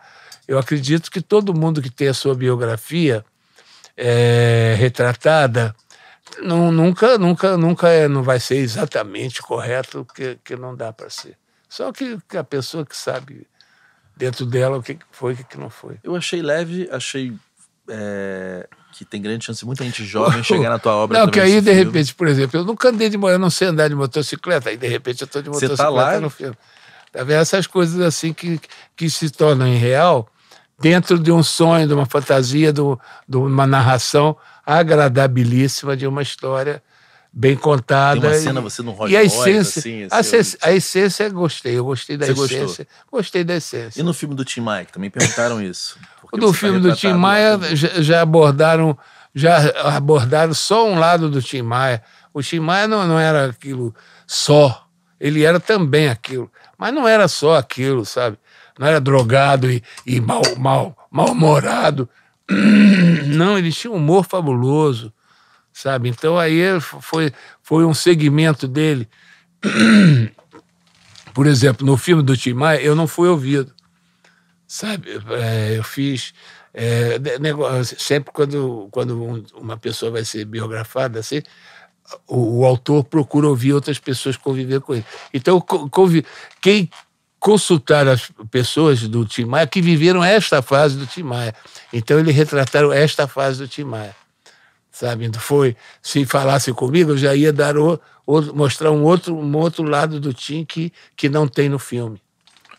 Eu acredito que todo mundo que tem a sua biografia é, retratada, não, nunca, nunca, nunca é, não vai ser exatamente correto, que, que não dá para ser. Só que, que a pessoa que sabe dentro dela o que foi e o que não foi. Eu achei leve, achei é, que tem grande chance muita gente jovem chegar na tua obra. Não, que aí de filme. repente, por exemplo, eu nunca andei de eu não sei andar de motocicleta, aí de repente eu estou de tá motocicleta tá lá, no filme. Tá vendo? Essas coisas assim que, que se tornam real dentro de um sonho, de uma fantasia, de uma narração agradabilíssima de uma história bem contada. Tem uma cena você no Rolls Royce, essência, assim, a, assim, a, essência é gostei, eu gostei da você essência. Gostou? Gostei da essência. E no filme do Tim Maia, que também perguntaram isso. No tá filme tá do Tim Maia já, já, abordaram já abordaram só um lado do Tim Maia. O Tim Maia não, não era aquilo só, ele era também aquilo, mas não era só aquilo, sabe? Não era drogado e, e mal, mal, mal-humorado. Não, ele tinha um humor fabuloso sabe? Então aí foi, foi um segmento dele. Por exemplo, no filme do Tim Maia, eu não fui ouvido, sabe? É, eu fiz... É, negócio, sempre quando, quando uma pessoa vai ser biografada, assim, o, o, autor procura ouvir outras pessoas conviver com ele. Então, quem consultar as pessoas do Tim Maia que viveram esta fase do Tim Maia. Então, eles retrataram esta fase do Tim Maia sabe? Então foi, se falasse comigo, eu já ia dar o, mostrar um outro, um outro lado do Tim que, que não tem no filme.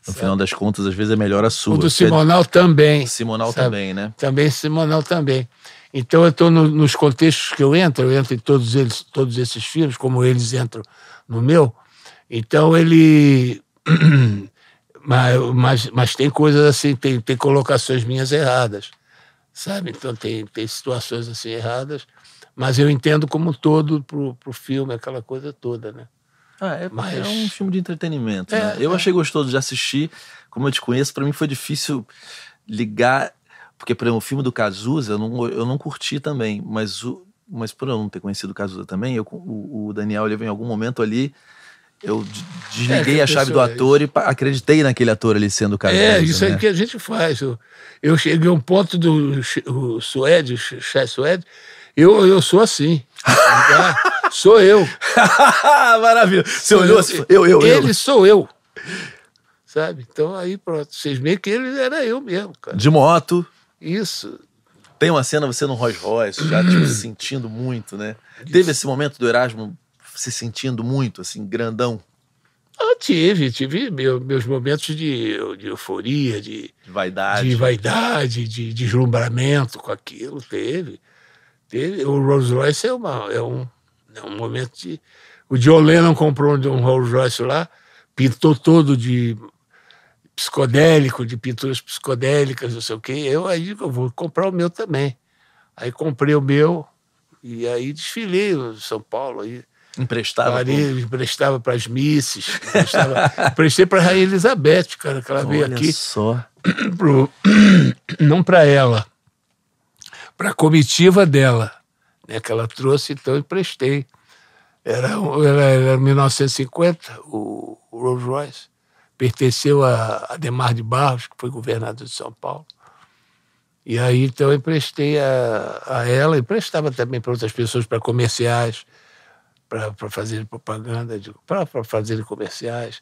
No sabe? final das contas, às vezes é melhor a sua. O do Simonal é... também. Simonal sabe? também, né? Também Simonal também. Então eu estou no, nos contextos que eu entro, eu entro em todos eles, todos esses filmes, como eles entram no meu. Então ele mas, mas, mas tem coisas assim, tem, tem colocações minhas erradas sabe? Então tem, tem situações assim erradas, mas eu entendo como todo pro, pro filme, aquela coisa toda, né? Ah, é, é mas... é um filme de entretenimento, é, né? Eu é. achei gostoso de assistir, como eu te conheço, para mim foi difícil ligar, porque, por exemplo, o filme do Cazuza eu não, eu não curti também, mas, o, mas por eu não ter conhecido o Cazuza também, eu, o, o Daniel, ele em algum momento ali eu desliguei é, a chave do é ator é e acreditei naquele ator ali sendo o cara. É, isso né? é o que a gente faz. Eu, eu cheguei a um ponto do o Suede, o Chai Suede, eu, eu sou assim. ah, sou eu. Maravilha. Você olhou assim, eu, eu, eu. Ele eu. sou eu. Sabe? Então aí pronto. Vocês veem que ele era eu mesmo, cara. De moto. Isso. Tem uma cena você no Rolls Royce, já tipo, sentindo muito, né? Isso. Teve esse momento do Erasmo se sentindo muito, assim, grandão? Eu ah, tive, tive meus momentos de, de euforia, de, de vaidade, de, vaidade de, de deslumbramento com aquilo, teve. teve. O Rolls Royce é, uma, é, um, é um momento de... O John Lennon comprou um Rolls Royce lá, pintou todo de psicodélico, de pinturas psicodélicas, não sei o quê. Eu aí eu vou comprar o meu também. Aí comprei o meu e aí desfilei em São Paulo. Aí Emprestava? Maria, como? emprestava para as misses. emprestei para a Rainha Elizabeth, cara, que ela Olha veio aqui. só. Pro, não para ela, para a comitiva dela, né, que ela trouxe, então emprestei. Era, era, era 1950, o, o Rolls Royce. Pertenceu a Ademar de Barros, que foi governador de São Paulo. E aí, então, eu emprestei a, a ela, emprestava também para outras pessoas, para comerciais para fazer propaganda, para fazer comerciais.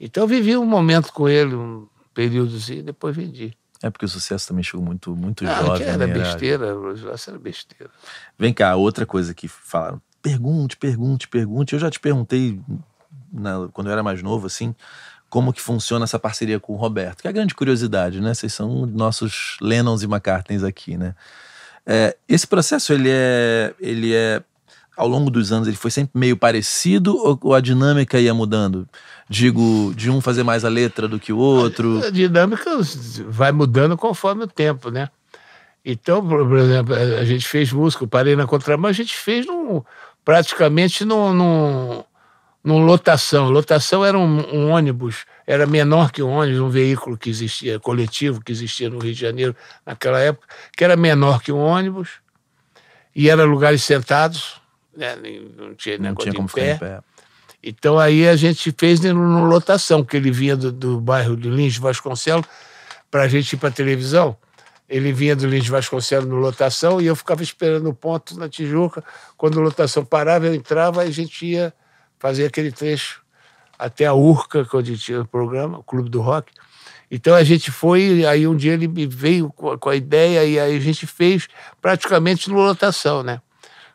Então eu vivi um momento com ele, um períodozinho, assim, e depois vendi. É porque o sucesso também chegou muito, muito ah, jovem. Era né? besteira, o era besteira. Vem cá, outra coisa que falaram. Pergunte, pergunte, pergunte. Eu já te perguntei na, né, quando eu era mais novo, assim, como que funciona essa parceria com o Roberto. Que é a grande curiosidade, né? Vocês são nossos Lennons e McCartneys aqui, né? É, esse processo, ele é, ele é ao longo dos anos ele foi sempre meio parecido ou, ou a dinâmica ia mudando? Digo, de um fazer mais a letra do que o outro? A dinâmica vai mudando conforme o tempo, né? Então, por exemplo, a gente fez música, eu parei na contramão, a gente fez num, praticamente num, num, num lotação. Lotação era um, um, ônibus, era menor que um ônibus, um veículo que existia, coletivo que existia no Rio de Janeiro naquela época, que era menor que um ônibus, e era lugares sentados, né? não tinha não tinha como pé. ficar em pé. Então aí a gente fez numa lotação, que ele vinha do, do bairro do Lins Vasconcelos para a gente ir para a televisão. Ele vinha do Lins Vasconcelos no lotação e eu ficava esperando o ponto na Tijuca. Quando a lotação parava, eu entrava e a gente ia fazer aquele trecho até a Urca, é onde tinha o programa, o Clube do Rock. Então a gente foi, aí um dia ele veio com a ideia e aí a gente fez praticamente no lotação, né?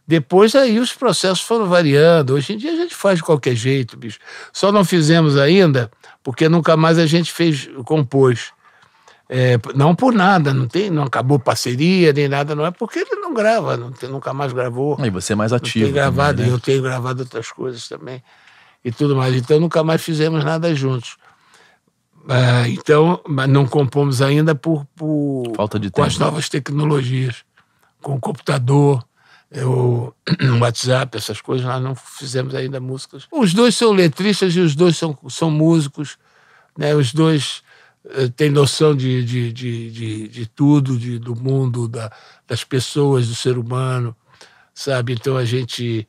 Depois aí os processos foram variando. Hoje em dia a gente faz de qualquer jeito, bicho. Só não fizemos ainda porque nunca mais a gente fez, compôs. É, não por nada, não tem, não acabou parceria nem nada, não é porque ele não grava, não tem, nunca mais gravou. E você é mais ativo. Tem gravado, também, né? eu tenho gravado outras coisas também e tudo mais. Então nunca mais fizemos nada juntos. Ah, então não compomos ainda por, por falta de tempo. com as né? novas tecnologias, com o computador eu, WhatsApp, essas coisas, nós não fizemos ainda músicas. Os dois são letristas e os dois são, são músicos, né? os dois eh, têm noção de, de, de, de, de tudo, de, do mundo, da, das pessoas, do ser humano, sabe? Então a gente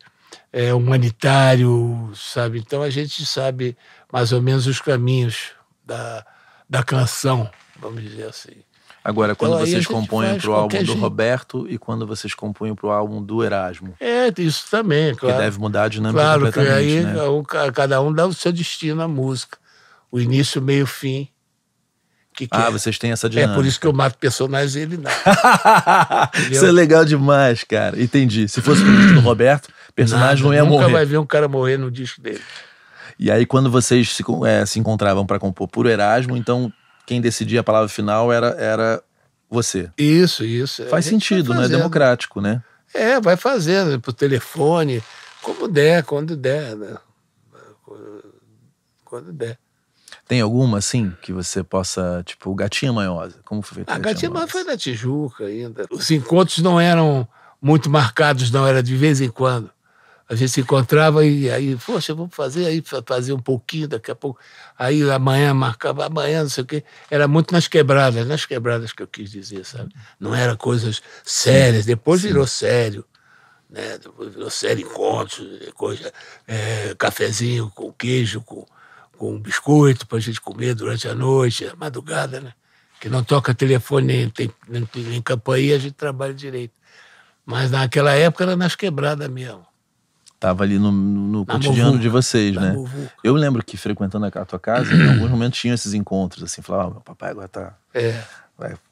é humanitário, sabe? Então a gente sabe mais ou menos os caminhos da, da canção, vamos dizer assim. Agora, então quando então, vocês compõem para o álbum do Roberto e quando vocês compõem para o álbum do Erasmo. É, isso também, claro. Que deve mudar a dinâmica claro, completamente, que aí né? cada um dá o seu destino à música. O início, meio, fim. Que ah, é. vocês têm essa dinâmica. É por isso que eu mato personagens e ele não. isso é legal demais, cara. Entendi. Se fosse o disco do Roberto, personagem Nada, não ia nunca morrer. Nunca vai ver um cara morrer no disco dele. E aí, quando vocês se, é, se encontravam para compor por Erasmo, então quem decidia a palavra final era, era você. Isso, isso. É, Faz sentido, né? É democrático, né? É, vai fazendo, por telefone, como der, quando der, né? Quando der. Tem alguma, assim, que você possa, tipo, o Gatinha Manhosa? Como foi feito? Ah, Gatinha Manhosa foi na Tijuca ainda. Os encontros não eram muito marcados, não, era de vez em quando a gente se encontrava e aí, poxa, vamos fazer aí, fazer um pouquinho daqui a pouco. Aí amanhã marcava, amanhã, não sei o quê. Era muito nas quebradas, nas quebradas que eu quis dizer, sabe? Não era coisas sérias, depois Sim. virou sério. Né? Depois virou sério encontros, coisa, é, cafezinho com queijo, com, com biscoito para a gente comer durante a noite, madrugada, né? Que não toca telefone, nem, tem, nem, nem campainha, a gente trabalha direito. Mas naquela época era nas quebradas mesmo estava ali no, no cotidiano de vocês, né? Eu lembro que frequentando a tua casa, em alguns momentos tinham esses encontros, assim, falava, ah, meu papai agora tá. É.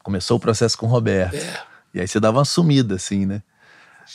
começou o processo com o Roberto. É. E aí você dava uma sumida, assim, né?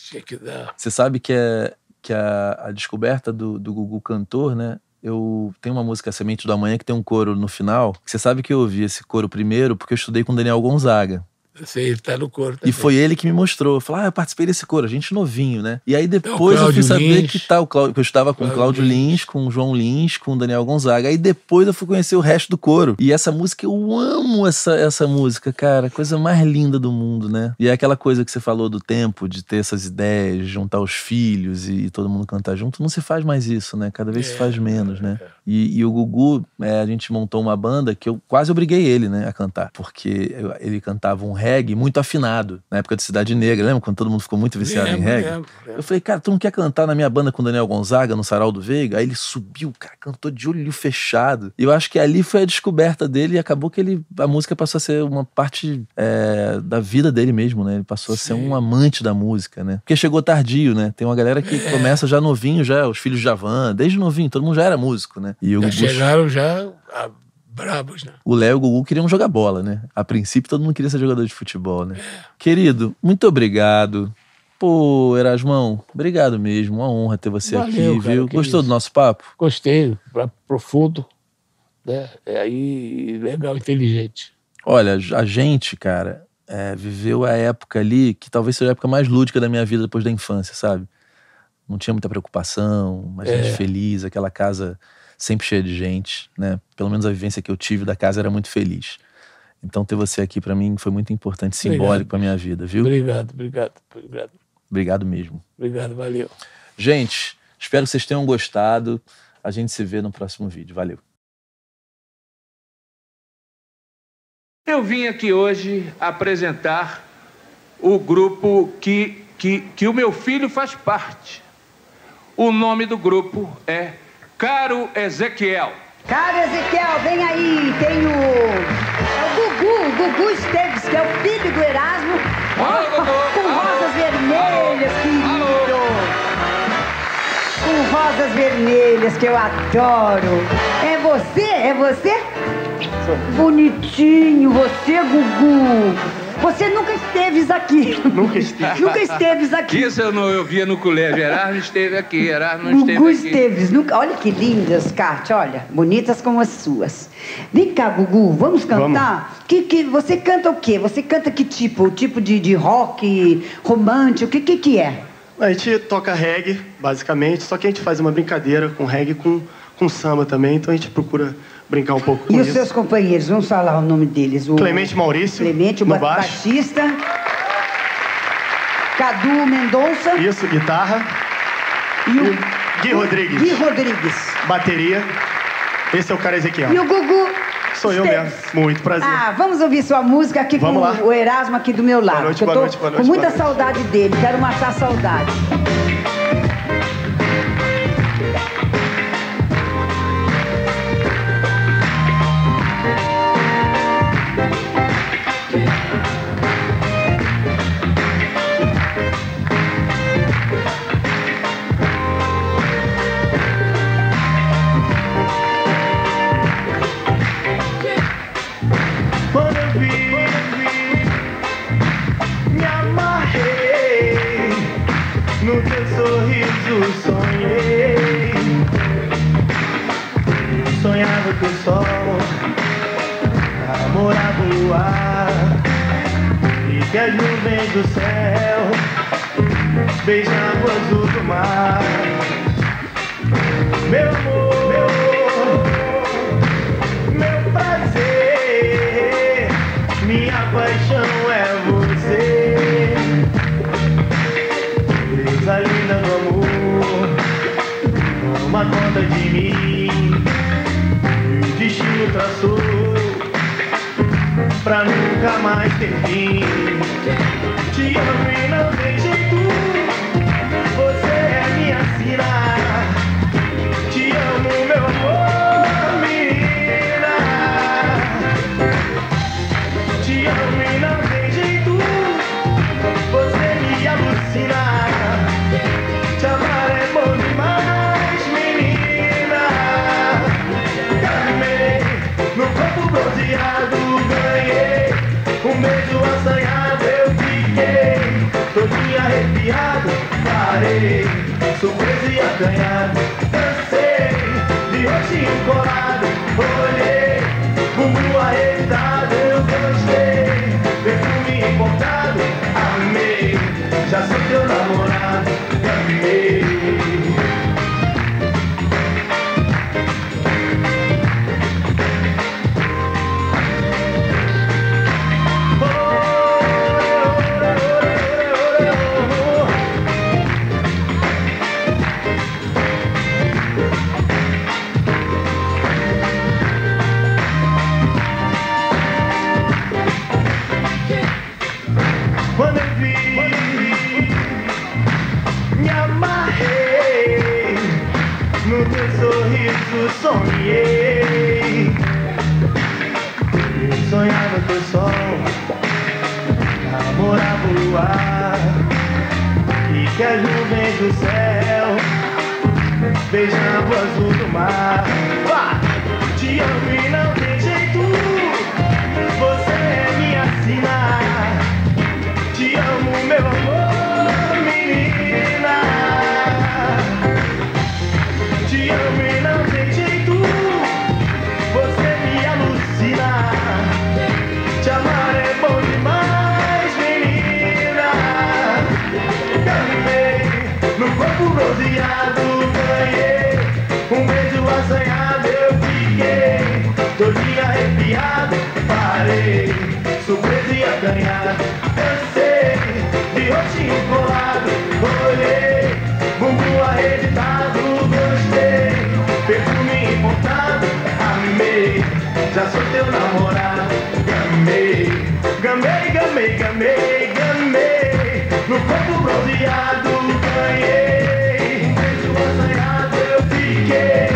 Tinha que dar. Você sabe que, é, que a, a descoberta do, do Gugu cantor, né? Eu tenho uma música Semente do Amanhã que tem um coro no final. Você sabe que eu ouvi esse coro primeiro porque eu estudei com Daniel Gonzaga. Sim, ele tá no coro também. E foi ele que me mostrou. Falou, ah, eu participei desse coro, a gente novinho, né? E aí depois eu fui saber Lins. que tá o Cláudio. Eu estava com o Cláudio Lins. Lins, com o João Lins, com o Daniel Gonzaga. Aí depois eu fui conhecer o resto do coro. E essa música, eu amo essa, essa música, cara. Coisa mais linda do mundo, né? E é aquela coisa que você falou do tempo, de ter essas ideias, juntar os filhos e, e todo mundo cantar junto. Não se faz mais isso, né? Cada vez é, se faz menos, é, né? É. E, e, o Gugu, é, a gente montou uma banda que eu quase obriguei ele, né, a cantar. Porque ele cantava um rap reggae muito afinado, na época de Cidade Negra, lembra quando todo mundo ficou muito viciado em reggae? Eu falei, cara, tu não quer cantar na minha banda com o Daniel Gonzaga, no Sarau do Veiga? Aí ele subiu, cara, cantou de olho fechado. E eu acho que ali foi a descoberta dele e acabou que ele, a música passou a ser uma parte é, da vida dele mesmo, né? Ele passou Sim. a ser um amante da música, né? Porque chegou tardio, né? Tem uma galera que é. começa já novinho, já, os filhos de Javan, desde novinho, todo mundo já era músico, né? E o já chegaram já... A Brabos, né? O Léo e o Gugu queriam jogar bola, né? A princípio, todo mundo queria ser jogador de futebol, né? É. Querido, muito obrigado. Pô, Erasmão, obrigado mesmo. Uma honra ter você Valeu, aqui, cara, viu? Gostou isso. do nosso papo? Gostei, profundo. Né? É aí, legal, inteligente. Olha, a gente, cara, é, viveu a época ali que talvez seja a época mais lúdica da minha vida depois da infância, sabe? Não tinha muita preocupação, mas é. gente feliz, aquela casa sempre cheia de gente, né? Pelo menos a vivência que eu tive da casa era muito feliz. Então ter você aqui para mim foi muito importante, simbólico para minha vida, viu? Obrigado, obrigado, obrigado. Obrigado mesmo. Obrigado, valeu. Gente, espero que vocês tenham gostado. A gente se vê no próximo vídeo. Valeu. Eu vim aqui hoje apresentar o grupo que, que, que o meu filho faz parte. O nome do grupo é Caro Ezequiel. Caro Ezequiel, vem aí, tem o. É o Gugu, o Gugu Esteves, que é o filho do Erasmo. Alô, ah, Gugu. Com alô, rosas vermelhas, alô, querido. Alô. Com rosas vermelhas, que eu adoro. É você? É você? Bonitinho, você, Gugu. Você nunca esteves aqui. Nunca esteves. nunca esteves aqui. Isso eu, não, eu via no colégio. Erasmo ah, esteve aqui, Erasmo não esteve Gugu aqui. Esteves. Nunca... Olha que lindas, Cátia. Olha, bonitas como as suas. Vem cá, Gugu, vamos cantar? Vamos. Que, que, você canta o quê? Você canta que tipo? O tipo de, de rock, romântico? O que, que, que é? A gente toca reggae, basicamente, só que a gente faz uma brincadeira com reggae com com samba também, então a gente procura brincar um pouco com E isso. os seus companheiros, vamos falar o nome deles. O Clemente Maurício, Clemente, o no baixo. Batista. Cadu Mendonça. Isso, guitarra. E o, Gui Rodrigues. Gui Rodrigues. Bateria. Esse é o cara Ezequiel. E o Gugu. Sou Esteves. eu mesmo. Muito prazer. Ah, vamos ouvir sua música aqui vamos com lá. o Erasmo aqui do meu lado. Boa noite, boa noite, boa noite, com muita saudade dele. Quero matar a saudade. que a nuvem do céu, beija o azul do mar. Meu amor, meu amor, meu prazer, minha paixão é você. Beleza linda do amor, toma conta de mim, o destino traçou pra nunca mais ter fim. Te amo e não tem jeito, você é minha cidade. parei, sou preso e acanhado, cansei, de hoje colado, olhei, mundo arredado, eu gostei, perfume importado, amei, já sou teu namorado, amei. sonhei Sonhava com o sol Namorava o luar E que as nuvens do céu Beijava o azul do mar Vá! Te amo e não tem jeito Você é minha sina Te amo, meu amor surpresa surpreso e dancei, Cansei de rostinho colado, Olhei, bumbum arreditado Gostei, perfume importado Amei, já sou teu namorado Gamei, gamei, gamei, gamei, gamei No corpo bronzeado ganhei Um beijo assanhado eu fiquei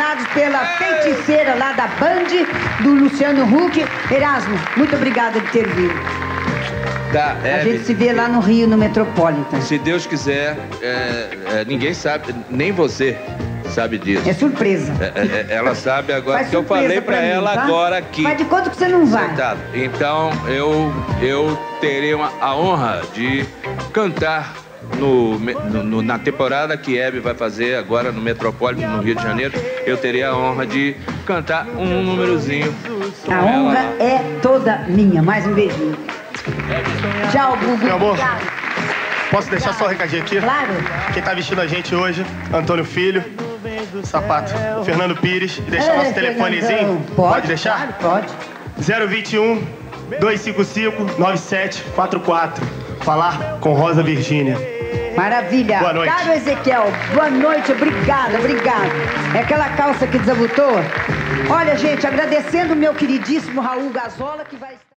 Apaixonados pela feiticeira lá da Band, do Luciano Huck. Erasmo, muito obrigada de ter vindo. Tá, a é, gente se vê lá no Rio, no Metropolitan. Se Deus quiser, é, é, ninguém sabe, nem você sabe disso. É surpresa. É, é, é ela sabe agora que eu falei para ela tá? agora aqui. Mas de quanto que você não vai? Então eu eu terei uma, a honra de cantar no, no, na temporada que Hebe vai fazer agora no Metropolitan, no Rio de Janeiro eu terei a honra de cantar um númerozinho. A honra é toda minha. Mais um beijinho. Tchau, Gugu. Meu amor. Posso deixar só um recadinho aqui? Claro. Quem tá vestindo a gente hoje, Antônio Filho, sapato, Fernando Pires, e deixar é, nosso telefonezinho. Pode, pode deixar? Claro, pode. 021 255 9744. Falar com Rosa Virgínia. Maravilha. Boa noite. Caro Ezequiel, boa noite, obrigado, obrigado. É aquela calça que desabotou? Olha, gente, agradecendo o meu queridíssimo Raul Gazola, que vai.